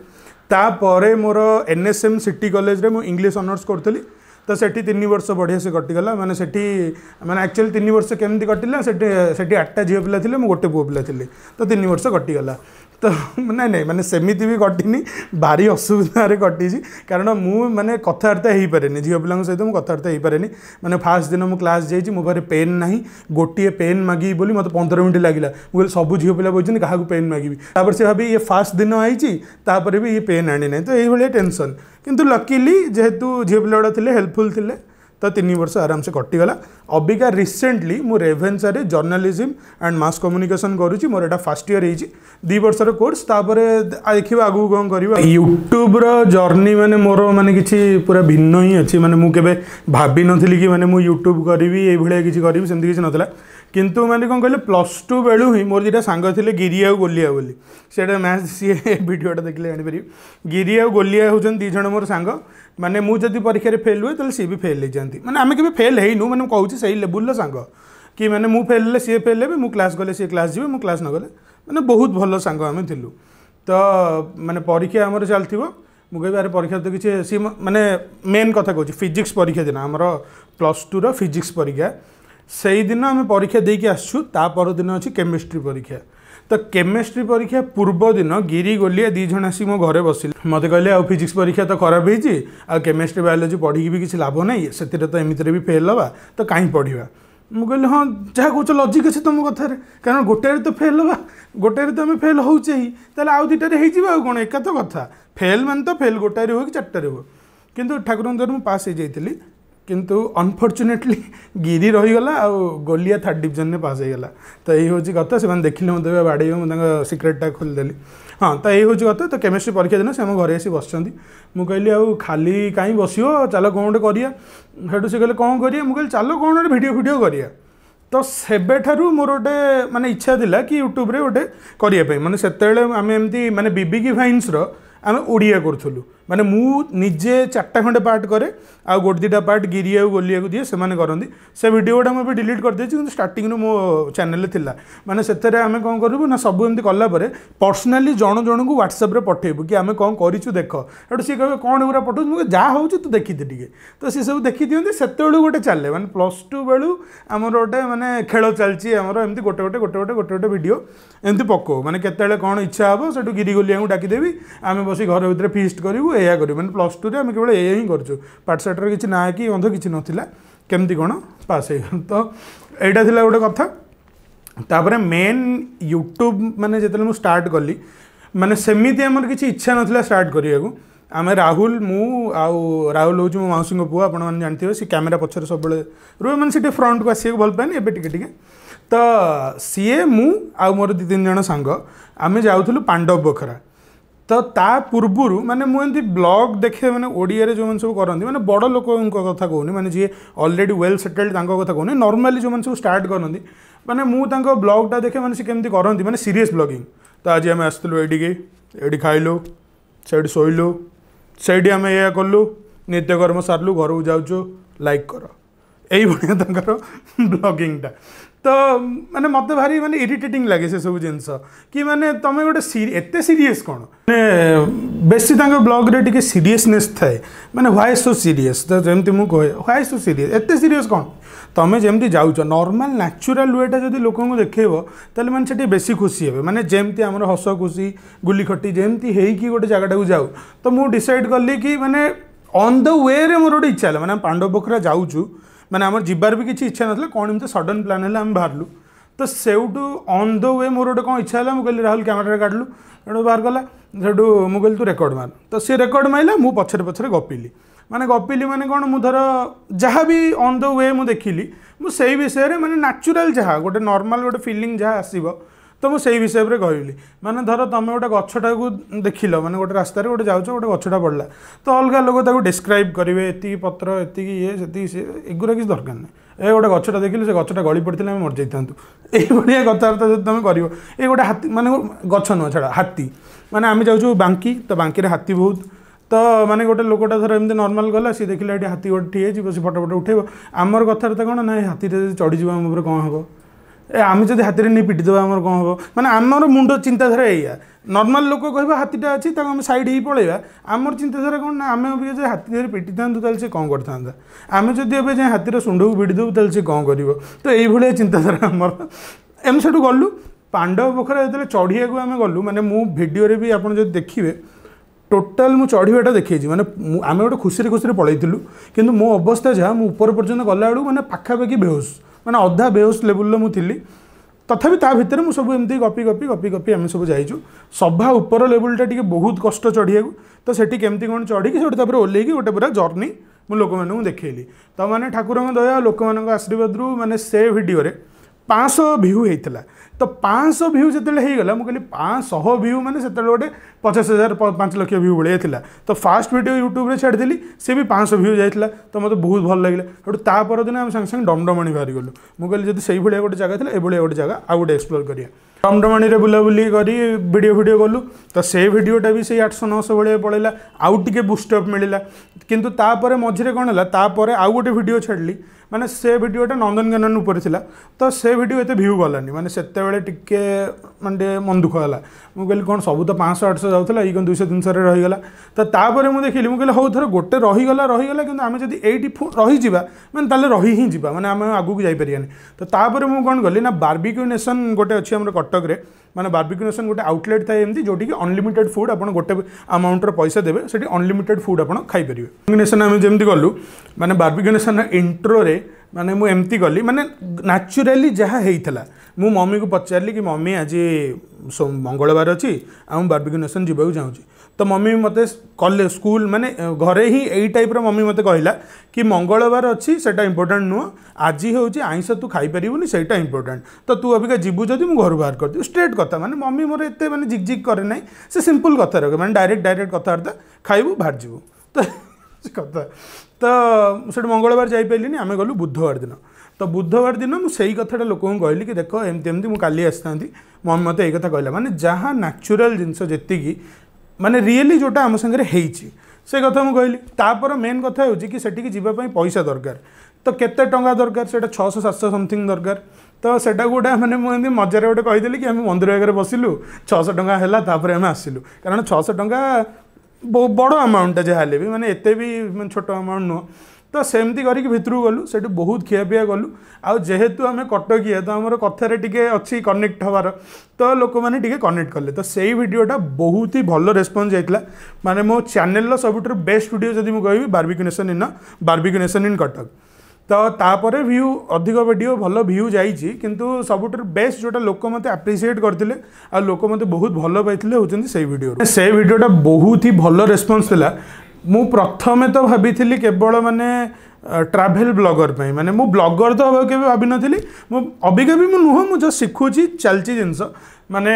ତାପରେ ମୋର ଏନ୍ ଏସ୍ ଏମ୍ ସିଟି କଲେଜରେ ମୁଁ ଇଂଲିଶ ଅନର୍ସ କରୁଥିଲି ତ ସେଠି ତିନି ବର୍ଷ ବଢ଼ିଆ ସେ କଟିଗଲା ମାନେ ସେଠି ମାନେ ଆକ୍ଚୁଆଲି ତିନି ବର୍ଷ କେମିତି କଟିଲା ସେଠି ସେଠି ଆଠଟା ଝିଅ ପିଲା ଥିଲେ ମୁଁ ଗୋଟେ ପୁଅ ପିଲା ଥିଲି ତ ତିନି ବର୍ଷ କଟିଗଲା ତ ନାଇଁ ନାଇଁ ମାନେ ସେମିତି ବି କଟିନି ଭାରି ଅସୁବିଧାରେ କଟିଛି କାରଣ ମୁଁ ମାନେ କଥାବାର୍ତ୍ତା ହେଇପାରେନି ଝିଅ ପିଲାଙ୍କ ସହିତ ମୁଁ କଥାବାର୍ତ୍ତା ହେଇପାରେନି ମାନେ ଫାର୍ଷ୍ଟ ଦିନ ମୁଁ କ୍ଲାସ୍ ଯାଇଛି ମୋ ପାଖରେ ପେନ୍ ନାହିଁ ଗୋଟିଏ ପେନ୍ ମାଗିବି ବୋଲି ମୋତେ ପନ୍ଦର ମିନିଟ୍ ଲାଗିଲା ମୁଁ କହିଲି ସବୁ ଝିଅ ପିଲା କହିଛନ୍ତି କାହାକୁ ପେନ୍ ମାଗିବି ତାପରେ ସେ ଭାବି ଇଏ ଫାର୍ଷ୍ଟ ଦିନ ଆଇଛି ତାପରେ ବି ଇଏ ପେନ୍ ଆଣିନାହିଁ ତ ଏଇଭଳିଆ ଟେନସନ୍ কিন্তু লকিলি জেহতু জিওব্লড থিলে হেল্পফুল থিলে তা তিনি বছর আরামসে কটি গলা অবিকা রিসেন্টলি মু রিভেন্সারি জার্নালিজম এন্ড মাস কমিউনিকেশন করুচি মোর এটা ফার্স্ট ইয়ার হিজ দি বছর কোর্স তারপরে আইকিবা আগু গং করিবা ইউটিউব র জার্নি মানে মোর মানে কিচি পুরা ভিন্নই আছে মানে মু কেবে ভাবি নছিল কি মানে মু ইউটিউব করিবই এই ভলে কিচি করিব সেদিক কিছু নতেলা কিন্তু মানে କ'ଣ କହିଲେ ପ୍ଲସ୍ ଟୁ ବେଳୁ ହିଁ ମୋର ଦୁଇଟା ସାଙ୍ଗ ଥିଲେ ଗିରି ଆଉ ଗୋଲିଆ ବୋଲି ସେଇଟା ମ୍ୟାଥ୍ ସିଏ ଭିଡ଼ିଓଟା ଦେଖିଲେ ଜାଣିପାରିବେ ଗିରି ଆଉ ଗୋଲିଆ ହେଉଛନ୍ତି ଦୁଇ ଜଣ ମୋର ସାଙ୍ଗ ମାନେ ମୁଁ ଯଦି ପରୀକ୍ଷାରେ ଫେଲ୍ ହୁଏ ତାହେଲେ ସିଏ ବି ଫେଲ୍ ହେଇଯାନ୍ତି ମାନେ ଆମେ କେବେ ଫେଲ୍ ହେଇନୁ ମାନେ ମୁଁ କହୁଛି ସେଇ ଲେବୁଲ୍ର ସାଙ୍ଗ କି ମାନେ ମୁଁ ଫେଲ୍ ହେଲେ ସିଏ ଫେଲ୍ ହେବେ ମୁଁ କ୍ଲାସ୍ ଗଲେ ସିଏ କ୍ଲାସ୍ ଯିବେ ମୁଁ କ୍ଲାସ୍ ନଗଲେ ମାନେ ବହୁତ ଭଲ ସାଙ୍ଗ ଆମେ ଥିଲୁ ତ ମାନେ ପରୀକ୍ଷା ଆମର ଚାଲିଥିବ ମୁଁ କହିବି ଆରେ ପରୀକ୍ଷା ତ କିଛି ସିଏ ମାନେ ମେନ୍ କଥା କହୁଛି ଫିଜିକ୍ସ ପରୀକ୍ଷା ଦିନ ଆମର ପ୍ଲସ୍ ଟୁର ଫିଜିକ୍ସ ପରୀକ୍ଷା দিন আমি পরীক্ষা দিয়ে আসছু তা দিন অছি কেমিস্ট্রি পরীক্ষা তো কেমিস্ট্রি পরীক্ষা পূর্বদিন গিরি গোলিয়া দুই জন আসি মো ঘরে বসিলে মতো কহিলে আউ ফিজিক্স পরীক্ষা তো খারাপ হয়েছি আর কেমিস্ট্রি বায়োলোজি পড়িকি বি কিছু লাভ নাই সেটা তো এমিতিরে বি ফেল হবা তো কাই পড়িবা ମୁଁ କହିଲି ହଁ ଯାହା କହୁଛ ଲଜିକ୍ ଅଛି ତୁମ କଥାରେ କାରଣ ଗୋଟାଏରେ ତ ଫେଲ୍ ହେବା ଗୋଟାଏରେ ତ ଆମେ ଫେଲ୍ ହେଉଛେ ହିଁ ତାହେଲେ ଆଉ ଦୁଇଟାରେ ହେଇଯିବା ଆଉ କ'ଣ ଏକା ତ କଥା ଫେଲ୍ ମାନେ ତ ଫେଲ୍ ଗୋଟାଏରେ ହୁଏ କି ଚାରିଟାରେ ହୁଏ କିନ୍ତୁ ଠାକୁରଙ୍କ ଦ୍ୱାରା ମୁଁ ପାସ୍ ହେଇଯାଇଥିଲି কিন্তু ଅନଫର୍ଚୁନେଟଲି ଗିରି ରହିଗଲା ଆଉ ଗୋଲିଆ ଥାର୍ଡ଼ ଡିଭିଜନରେ ପାସ୍ ହେଇଗଲା ତ ଏଇ ହେଉଛି କଥା ସେମାନେ ଦେଖିଲେ ମୋତେ ବାଡ଼େଇବେ ମୁଁ ତାଙ୍କ ସିକ୍ରେଟଟା ଖୋଲିଦେଲି ହଁ ତ ଏଇ ହେଉଛି କଥା ତ କେମିଷ୍ଟ୍ରି ପରୀକ୍ଷା ଦିନ ସେ ଆମ ଘରେ ଆସି ବସିଛନ୍ତି ମୁଁ କହିଲି ଆଉ ଖାଲି କାହିଁ ବସିବ ଚାଲ କ'ଣ ଗୋଟେ କରିବା ସେଠୁ ସେ କହିଲେ କ'ଣ କରିବା ମୁଁ କହିଲି ଚାଲ କ'ଣ ଗୋଟେ ଭିଡ଼ିଓ ଫିଡ଼ିଓ କରିବା ତ ସେବେଠାରୁ ମୋର ଗୋଟେ ମାନେ ଇଚ୍ଛା ଥିଲା କି ୟୁଟ୍ୟୁବରେ ଗୋଟେ କରିବା ପାଇଁ ମାନେ ସେତେବେଳେ ଆମେ ଏମିତି ମାନେ ବିବିକି ଭାଇନ୍ସର ଆମେ ଓଡ଼ିଆ କରୁଥିଲୁ মানে ମୁଁ ନିଜେ ଚାରିଟା ଖଣ୍ଡେ ପାର୍ଟ କରେ ଆଉ ଗୋଟେ ଦୁଇଟା ପାର୍ଟ ଗିରି ଆଉ ଗୋଲିଆକୁ ଦିଏ ସେମାନେ କରନ୍ତି ସେ ଭିଡ଼ିଓ ଗୁଡ଼ା ମୁଁ ଏବେ ଡିଲିଟ୍ କରିଦେଇଛି କିନ୍ତୁ ଷ୍ଟାର୍ଟିଂରୁ ମୋ ଚ୍ୟାନେଲରେ ଥିଲା ମାନେ ସେଥିରେ ଆମେ କ'ଣ କରିବୁ ନା ସବୁ ଏମିତି କଲା ପରେ ପର୍ସନାଲି ଜଣ ଜଣଙ୍କୁ ହ୍ୱାଟ୍ସଆପ୍ରେ ପଠାଇବୁ କି ଆମେ କ'ଣ କରିଛୁ ଦେଖ ହେଠୁ ସିଏ କହିବେ କ'ଣ ଏଗୁଡ଼ା ପଠାଉଛି ମୁଁ ଯାହା ହେଉଛି ତୁ ଦେଖିଦେ ଟିକେ ତ ସିଏ ସବୁ ଦେଖିଦିଅନ୍ତି ସେତେବେଳୁ ଗୋଟେ ଚାଲେ ମାନେ ପ୍ଲସ୍ ଟୁ ବେଳୁ ଆମର ଗୋଟେ ମାନେ ଖେଳ ଚାଲିଛି ଆମର ଏମିତି ଗୋଟେ ଗୋଟେ ଗୋଟେ ଗୋଟେ ଗୋଟେ ଗୋଟେ ଭିଡ଼ିଓ ଏମିତି ପକାଉ ମାନେ କେତେବେଳେ କ'ଣ ଇଚ୍ଛା ହେବ ସେଠୁ ଗିରି ଗୋଲିଆଙ୍କୁ ଡାକିଦେବି ଆମେ ବସି ଘର ଭିତରେ ଫିଷ୍ଟ କରିବୁ ଏଇଆ କରିବୁ ମାନେ ପ୍ଲସ୍ ଟୁରେ ଆମେ କେବଳ ଏଇଆ ହିଁ କରିଛୁ ପାଠଶାଠର କିଛି ନାଁ କି ଗନ୍ଧ କିଛି ନଥିଲା କେମିତି କ'ଣ ପାସ୍ ହେଇଗଲୁ ତ ଏଇଟା ଥିଲା ଗୋଟେ କଥା ତାପରେ ମେନ୍ ୟୁଟ୍ୟୁବ୍ ମାନେ ଯେତେବେଳେ ମୁଁ ଷ୍ଟାର୍ଟ କଲି ମାନେ ସେମିତି ଆମର କିଛି ଇଚ୍ଛା ନଥିଲା ଷ୍ଟାର୍ଟ କରିବାକୁ ଆମେ ରାହୁଲ ମୁଁ ଆଉ ରାହୁଲ ହେଉଛି ମୋ ମାଉସୀଙ୍କ ପୁଅ ଆପଣମାନେ ଜାଣିଥିବେ ସେ କ୍ୟାମେରା ପଛରେ ସବୁବେଳେ ରୁହେ ମାନେ ସେ ଟିକେ ଫ୍ରଣ୍ଟକୁ ଆସିବାକୁ ଭଲ ପାଏନି ଏବେ ଟିକେ ଟିକେ ତ ସିଏ ମୁଁ ଆଉ ମୋର ଦୁଇ ତିନି ଜଣ ସାଙ୍ଗ ଆମେ ଯାଉଥିଲୁ ପାଣ୍ଡବ ବଖରା ତ ତା ପୂର୍ବରୁ ମାନେ ମୁଁ ଏମିତି ବ୍ଲଗ୍ ଦେଖେ ମାନେ ଓଡ଼ିଆରେ ଯେଉଁମାନେ ସବୁ କରନ୍ତି ମାନେ ବଡ଼ ଲୋକଙ୍କ କଥା କହୁନି ମାନେ ଯିଏ ଅଲରେଡ଼ି ୱେଲ୍ ସେଟେଲ୍ଡ ତାଙ୍କ କଥା କହୁନି ନର୍ମାଲି ଯେଉଁମାନେ ସବୁ ଷ୍ଟାର୍ଟ କରନ୍ତି ମାନେ ମୁଁ ତାଙ୍କ ବ୍ଲଗ୍ଟା ଦେଖେ ମାନେ ସେ କେମିତି କରନ୍ତି ମାନେ ସିରିୟସ୍ ବ୍ଲଗିଂ ତ ଆଜି ଆମେ ଆସିଥିଲୁ ଏଇଠିକି ଏଇଠି ଖାଇଲୁ ସେଇଠି ଶୋଇଲୁ ସେଇଠି ଆମେ ଏଇଆ କଲୁ ନିତ୍ୟକର୍ମ ସାରିଲୁ ଘରକୁ ଯାଉଛୁ ଲାଇକ୍ କର ଏଇଭଳିଆ ତାଙ୍କର ବ୍ଲଗିଂଟା तो मैंने मत भारी मानते इरीटेटिंग लगे से सब जिन कि मैंने तुम गोटे एत सीरीयस कौन मैंने बेस ब्लग रे सीरीयसने थाए मैंने व्वे सो सीरीयस तो जमी कहे व्वे सो सीरीयस एत सीरीयस कौन तुम्हें जमी जाऊ नर्माल न्याचुराल वेटा जब लोक देखेब तेल मैंने से बेस खुशी हे मैंने जमी आम हस खुशी गुलखटी जमी गोटे जगह जाऊ तो मुझे डिसाइड कली कि मैंने अन द वे मोर गोटे इच्छा है मैंने पांडव जाऊँ ମାନେ ଆମର ଯିବାର ବି କିଛି ଇଚ୍ଛା ନଥିଲା କ'ଣ ଏମିତି ସଡ଼ନ୍ ପ୍ଲାନ୍ ହେଲେ ଆମେ ବାହାରିଲୁ ତ ସେଇଠୁ ଅନ୍ ଦ ୱେ ମୋର ଗୋଟେ କ'ଣ ଇଚ୍ଛା ହେଲା ମୁଁ କହିଲି ରାହୁଲ କ୍ୟାମେରାରେ କାଢ଼ିଲୁ ସେଇଠୁ ବାହାର କଲା ସେଇଠୁ ମୁଁ କହିଲି ତୁ ରେକର୍ଡ଼ ମାର ତ ସେ ରେକର୍ଡ଼ ମାରିଲା ମୁଁ ପଛରେ ପଛରେ ଗପିଲି ମାନେ ଗପିଲି ମାନେ କ'ଣ ମୁଁ ଧର ଯାହା ବି ଅନ୍ ଦ ୱେ ମୁଁ ଦେଖିଲି ମୁଁ ସେଇ ବିଷୟରେ ମାନେ ନ୍ୟାଚୁରାଲ୍ ଯାହା ଗୋଟେ ନର୍ମାଲ୍ ଗୋଟେ ଫିଲିଂ ଯାହା ଆସିବ ତ ମୁଁ ସେଇ ହିସାବରେ କହିଲି ମାନେ ଧର ତମେ ଗୋଟେ ଗଛଟାକୁ ଦେଖିଲ ମାନେ ଗୋଟେ ରାସ୍ତାରେ ଗୋଟେ ଯାଉଛ ଗୋଟେ ଗଛଟା ପଡ଼ିଲା ତ ଅଲଗା ଲୋକ ତାକୁ ଡିସ୍କ୍ରାଇବ୍ କରିବେ ଏତିକି ପତ୍ର ଏତିକି ଇଏ ସେତିକି ସିଏ ଏଗୁଡ଼ା କିଛି ଦରକାର ନାହିଁ ଏ ଗୋଟେ ଗଛଟା ଦେଖିଲେ ସେ ଗଛଟା ଗଳି ପଡ଼ିଥିଲେ ଆମେ ମରିଯାଇଥାନ୍ତୁ ଏଇଭଳିଆ କଥାବାର୍ତ୍ତା ଯଦି ତୁମେ କରିବ ଏ ଗୋଟେ ହାତୀ ମାନେ ଗଛ ନୁହଁ ଛାଡ଼ ହାତୀ ମାନେ ଆମେ ଯାଉଛୁ ବାଙ୍କି ତ ବାଙ୍କିରେ ହାତୀ ବହୁତ ତ ମାନେ ଗୋଟେ ଲୋକଟା ଧର ଏମିତି ନର୍ମାଲ୍ ଗଲା ସିଏ ଦେଖିଲା ଏଠି ହାତୀ ଗୋଟେ ଠିଏ ଯିବ ସେ ଫଟୋ ଫଟୋ ଉଠେଇବ ଆମର କଥାବାର୍ତ୍ତା କ'ଣ ନା ଏ ହାତୀଟା ଯଦି ଚଢ଼ିଯିବ ଆମ ଉପରେ କ'ଣ ହେବ আমি যদি হাতিরে নিয়ে পিটি দেবা আমার কম হব মানে আমার মুন্ড চিন্তাধারা এইয়া নর্মাল লোক কহবা হাতিটা আছে তাকে আমি সাইড হয়ে পলাইবা আমার চিন্তাধারা কোণ না আমি অভিজ্ঞ যে হাতি ধরে পিটি থাকে তাহলে সে কম করে থাকে আমি যদি এবার যাই হাতির শুণ্ঢক ভিড়ি দেবু তাহলে সে কম করব তো এইভাবে চিন্তাধারা আমার এমনি সেটু গলু পাণ্ডব পোখরা যেতে চড়িয়াকে আমি গলু মানে মু ভিডিওরে বি আপনার যদি দেখবে টোটাল মু চড়িবাটা দেখাইছি মানে আমি গোটে খুশি খুশি পলাইলু কিন্তু মো অবস্থা যা মু উপর পর্যন্ত গলা বেড়ে মানে পাখাপাখি বেহোশ ମାନେ ଅଧା ବେହୋସ୍ ଲେବୁଲ୍ରେ ମୁଁ ଥିଲି ତଥାପି ତା ଭିତରେ ମୁଁ ସବୁ ଏମିତି ଗପି ଗପି ଗପି ଗପି ଆମେ ସବୁ ଯାଇଛୁ ସଭା ଉପର ଲେବୁଲ୍ଟା ଟିକିଏ ବହୁତ କଷ୍ଟ ଚଢ଼ିବାକୁ ତ ସେଠି କେମିତି କ'ଣ ଚଢ଼ିକି ସେଠି ତା'ପରେ ଓହ୍ଲେଇକି ଗୋଟେ ପୁରା ଜର୍ନି ମୁଁ ଲୋକମାନଙ୍କୁ ଦେଖାଇଲି ତ ମାନେ ଠାକୁରଙ୍କ ଦୟା ଲୋକମାନଙ୍କ ଆଶୀର୍ବାଦରୁ ମାନେ ସେ ଭିଡ଼ିଓରେ ପାଞ୍ଚଶହ ଭ୍ୟୁ ହେଇଥିଲା ତ ପାଞ୍ଚଶହ ଭ୍ୟୁ ଯେତେବେଳେ ହେଇଗଲା ମୁଁ କହିଲି ପାଞ୍ଚଶହ ଭ୍ୟୁ ମାନେ ସେତେବେଳେ ଗୋଟେ ପଚାଶ ହଜାର ପାଞ୍ଚ ଲକ୍ଷ ଭ୍ୟୁ ଭଳିଆ ଥିଲା ତ ଫାର୍ଷ୍ଟ ଭିଡ଼ିଓ ୟୁଟ୍ୟୁବରେ ଛାଡ଼ିଦେଲି ସେ ବି ପାଞ୍ଚଶହ ଭ୍ୟୁ ଯାଇଥିଲା ତ ମୋତେ ବହୁତ ଭଲ ଲାଗିଲା ସେଠୁ ତା ପରଦିନ ଆମେ ସାଙ୍ଗେ ସାଙ୍ଗେ ଡମଡମାଣି ବାହାରିଗଲୁ ମୁଁ କହିଲି ଯଦି ସେଇଭଳିଆ ଗୋଟେ ଜାଗା ଥିଲା ଏଭଳିଆ ଗୋଟେ ଜାଗା ଆଉ ଗୋଟେ ଏକ୍ସପ୍ଲୋର୍ କରିବା ଡମଡମାଣିରେ ବୁଲାବୁଲି କରି ଭିଡ଼ିଓ ଭିଡ଼ିଓ କଲୁ ତ ସେ ଭିଡ଼ିଓଟା ବି ସେଇ ଆଠଶହ ନଅଶହ ଭଳିଆ ପଳେଇଲା ଆଉ ଟିକେ ବୁଷ୍ଟଅପ୍ ମିଳିଲା କିନ୍ତୁ ତାପରେ ମଝିରେ କ'ଣ ହେଲା ତାପରେ ଆଉ ଗୋଟେ ଭିଡ଼ିଓ ଛାଡ଼ିଲି ମାନେ ସେ ଭିଡ଼ିଓଟା ନନ୍ଦନକାନନ ଉପରେ ଥିଲା ତ ସେ ଭିଡ଼ିଓ ଏତେ ଭ୍ୟୁ ଗଲାନି ମାନେ ସେତେବେଳେ ଟିକେ ମାନେ ଟିକେ ମନ ଦୁଃଖ ହେଲା ମୁଁ କହିଲି କ'ଣ ସବୁ ତ ପାଞ୍ଚଶହ ଆଠଶହ ଯାଉଥିଲା ଏଇ କ'ଣ ଦୁଇଶହ ତିନିଶହରେ ରହିଗଲା ତ ତାପରେ ମୁଁ ଦେଖିଲି ମୁଁ କହିଲି ହଉ ଥର ଗୋଟେ ରହିଗଲା ରହିଗଲା କିନ୍ତୁ ଆମେ ଯଦି ଏଇଠି ରହିଯିବା ମାନେ ତାହେଲେ ରହି ହିଁ ଯିବା ମାନେ ଆମେ ଆଗକୁ ଯାଇପାରିବାନି ତ ତାପରେ ମୁଁ କ'ଣ କଲି ନା ବାର୍ବିକ୍ୟୁ ନେସନ୍ ଗୋଟେ ଅଛି ଆମର କଟକରେ মানে ବାର୍ବିକ୍ୟୁ ନେସନ୍ ଗୋଟେ ଆଉଟଲେଟ୍ ଥାଏ ଏମିତି ଯେଉଁଠିକି ଅନଲିମିଟେଡ୍ ଫୁଡ୍ ଆପଣ ଗୋଟେ ଆମାଉଣ୍ଟର ପଇସା ଦେବେ ସେଠି ଅନଲିମିଟେଡ୍ ଫୁଡ୍ ଆପଣ ଖାଇପାରିବେ ନେସନ୍ ଆମେ ଯେମିତି ଗଲୁ ମାନେ ବାର୍ବିକ୍ୟୁ ନେସନ୍ର ଇଣ୍ଟ୍ରୋରେ ମାନେ ମୁଁ ଏମିତି ଗଲି ମାନେ ନ୍ୟାଚୁରାଲି ଯାହା ହେଇଥିଲା ମୁଁ ମମିକୁ ପଚାରିଲି କି ମମି ଆଜି ମଙ୍ଗଳବାର ଅଛି ଆଉ ମୁଁ ବାର୍ବିକ୍ୟୁ ନେସନ୍ ଯିବାକୁ ଚାହୁଁଛି ତ ମମି ମୋତେ କଲେ ସ୍କୁଲ ମାନେ ଘରେ ହିଁ ଏଇ ଟାଇପ୍ର ମମି ମୋତେ କହିଲା କି ମଙ୍ଗଳବାର ଅଛି ସେଇଟା ଇମ୍ପୋର୍ଟାଣ୍ଟ ନୁହଁ ଆଜି ହେଉଛି ଆଇଁଷ ତୁ ଖାଇପାରିବୁନି ସେଇଟା ଇମ୍ପୋର୍ଟାଣ୍ଟ ତ ତୁ ଅବିକା ଯିବୁ ଯଦି ମୁଁ ଘରୁ ବାହାର କରିଦେବି ଷ୍ଟ୍ରେଟ୍ କଥା ମାନେ ମମି ମୋର ଏତେ ମାନେ ଝିକଝିକ କରେ ନାହିଁ ସେ ସିମ୍ପଲ୍ କଥା ରଖେ ମାନେ ଡାଇରେକ୍ଟ ଡାଇରେକ୍ଟ କଥାବାର୍ତ୍ତା ଖାଇବୁ ବାହାର ଯିବୁ ତ କଥା ତ ସେଠୁ ମଙ୍ଗଳବାର ଯାଇପାରିଲିନି ଆମେ ଗଲୁ ବୁଧବାର ଦିନ ତ ବୁଧବାର ଦିନ ମୁଁ ସେଇ କଥାଟା ଲୋକଙ୍କୁ କହିଲି କି ଦେଖ ଏମିତି ଏମିତି ମୁଁ କାଲି ଆସିଥାନ୍ତି ମମି ମୋତେ ଏଇ କଥା କହିଲା ମାନେ ଯାହା ନ୍ୟାଚୁରାଲ୍ ଜିନିଷ ଯେତିକି मानने रियली जोटा आम सागर हो कथा मुझे कहली तापर मेन कथा कि सेठी की जीवाई पैसा दरकार तो केत टाँग दरकार से छःश सात समथिंग दरकार तो से गोटे मैंने मुझे मजार गोटे कहीदेली कि मंदिर आगे बसलु छःश टाँह है आम आसलु कारण छःश टाँह बहुत बड़ अमाउंटा जहाँ भी मैंने भी छोट अमाउंट नुह तो सेमती करके भितर गलु से बहुत खियापिया गलु आहेतु आम कटकिया तो आम कथार टी अच्छी कनेक्ट हबार तो लोक मैंने कनेक्ट कले तो से भिडटा बहुत ही भल रेस्पन्स जाता मैंने मो चेल सबुठ बेस्ट भिड जब कह बारबिकेसन इन बारबिकेसन इन कटक तो तापर भ्यू अधिक भिड भल भ्यू जा सब बेस्ट जोटा लोक मत आप्रिसीएट करते आ लोक मत बहुत भल पाई होती से भिडियो से भिडटा बहुत ही भल रेस्पन्स ମୁଁ ପ୍ରଥମେ ତ ଭାବିଥିଲି କେବଳ ମାନେ ଟ୍ରାଭେଲ୍ ବ୍ଲଗର୍ ପାଇଁ ମାନେ ମୁଁ ବ୍ଲଗର୍ ତ ହେବାକୁ କେବେ ଭାବିନଥିଲି ମୁଁ ଅବିକା ବି ମୁଁ ନୁହଁ ମୁଁ ଜଷ୍ଟ ଶିଖୁଛି ଚାଲିଛି ଜିନିଷ ମାନେ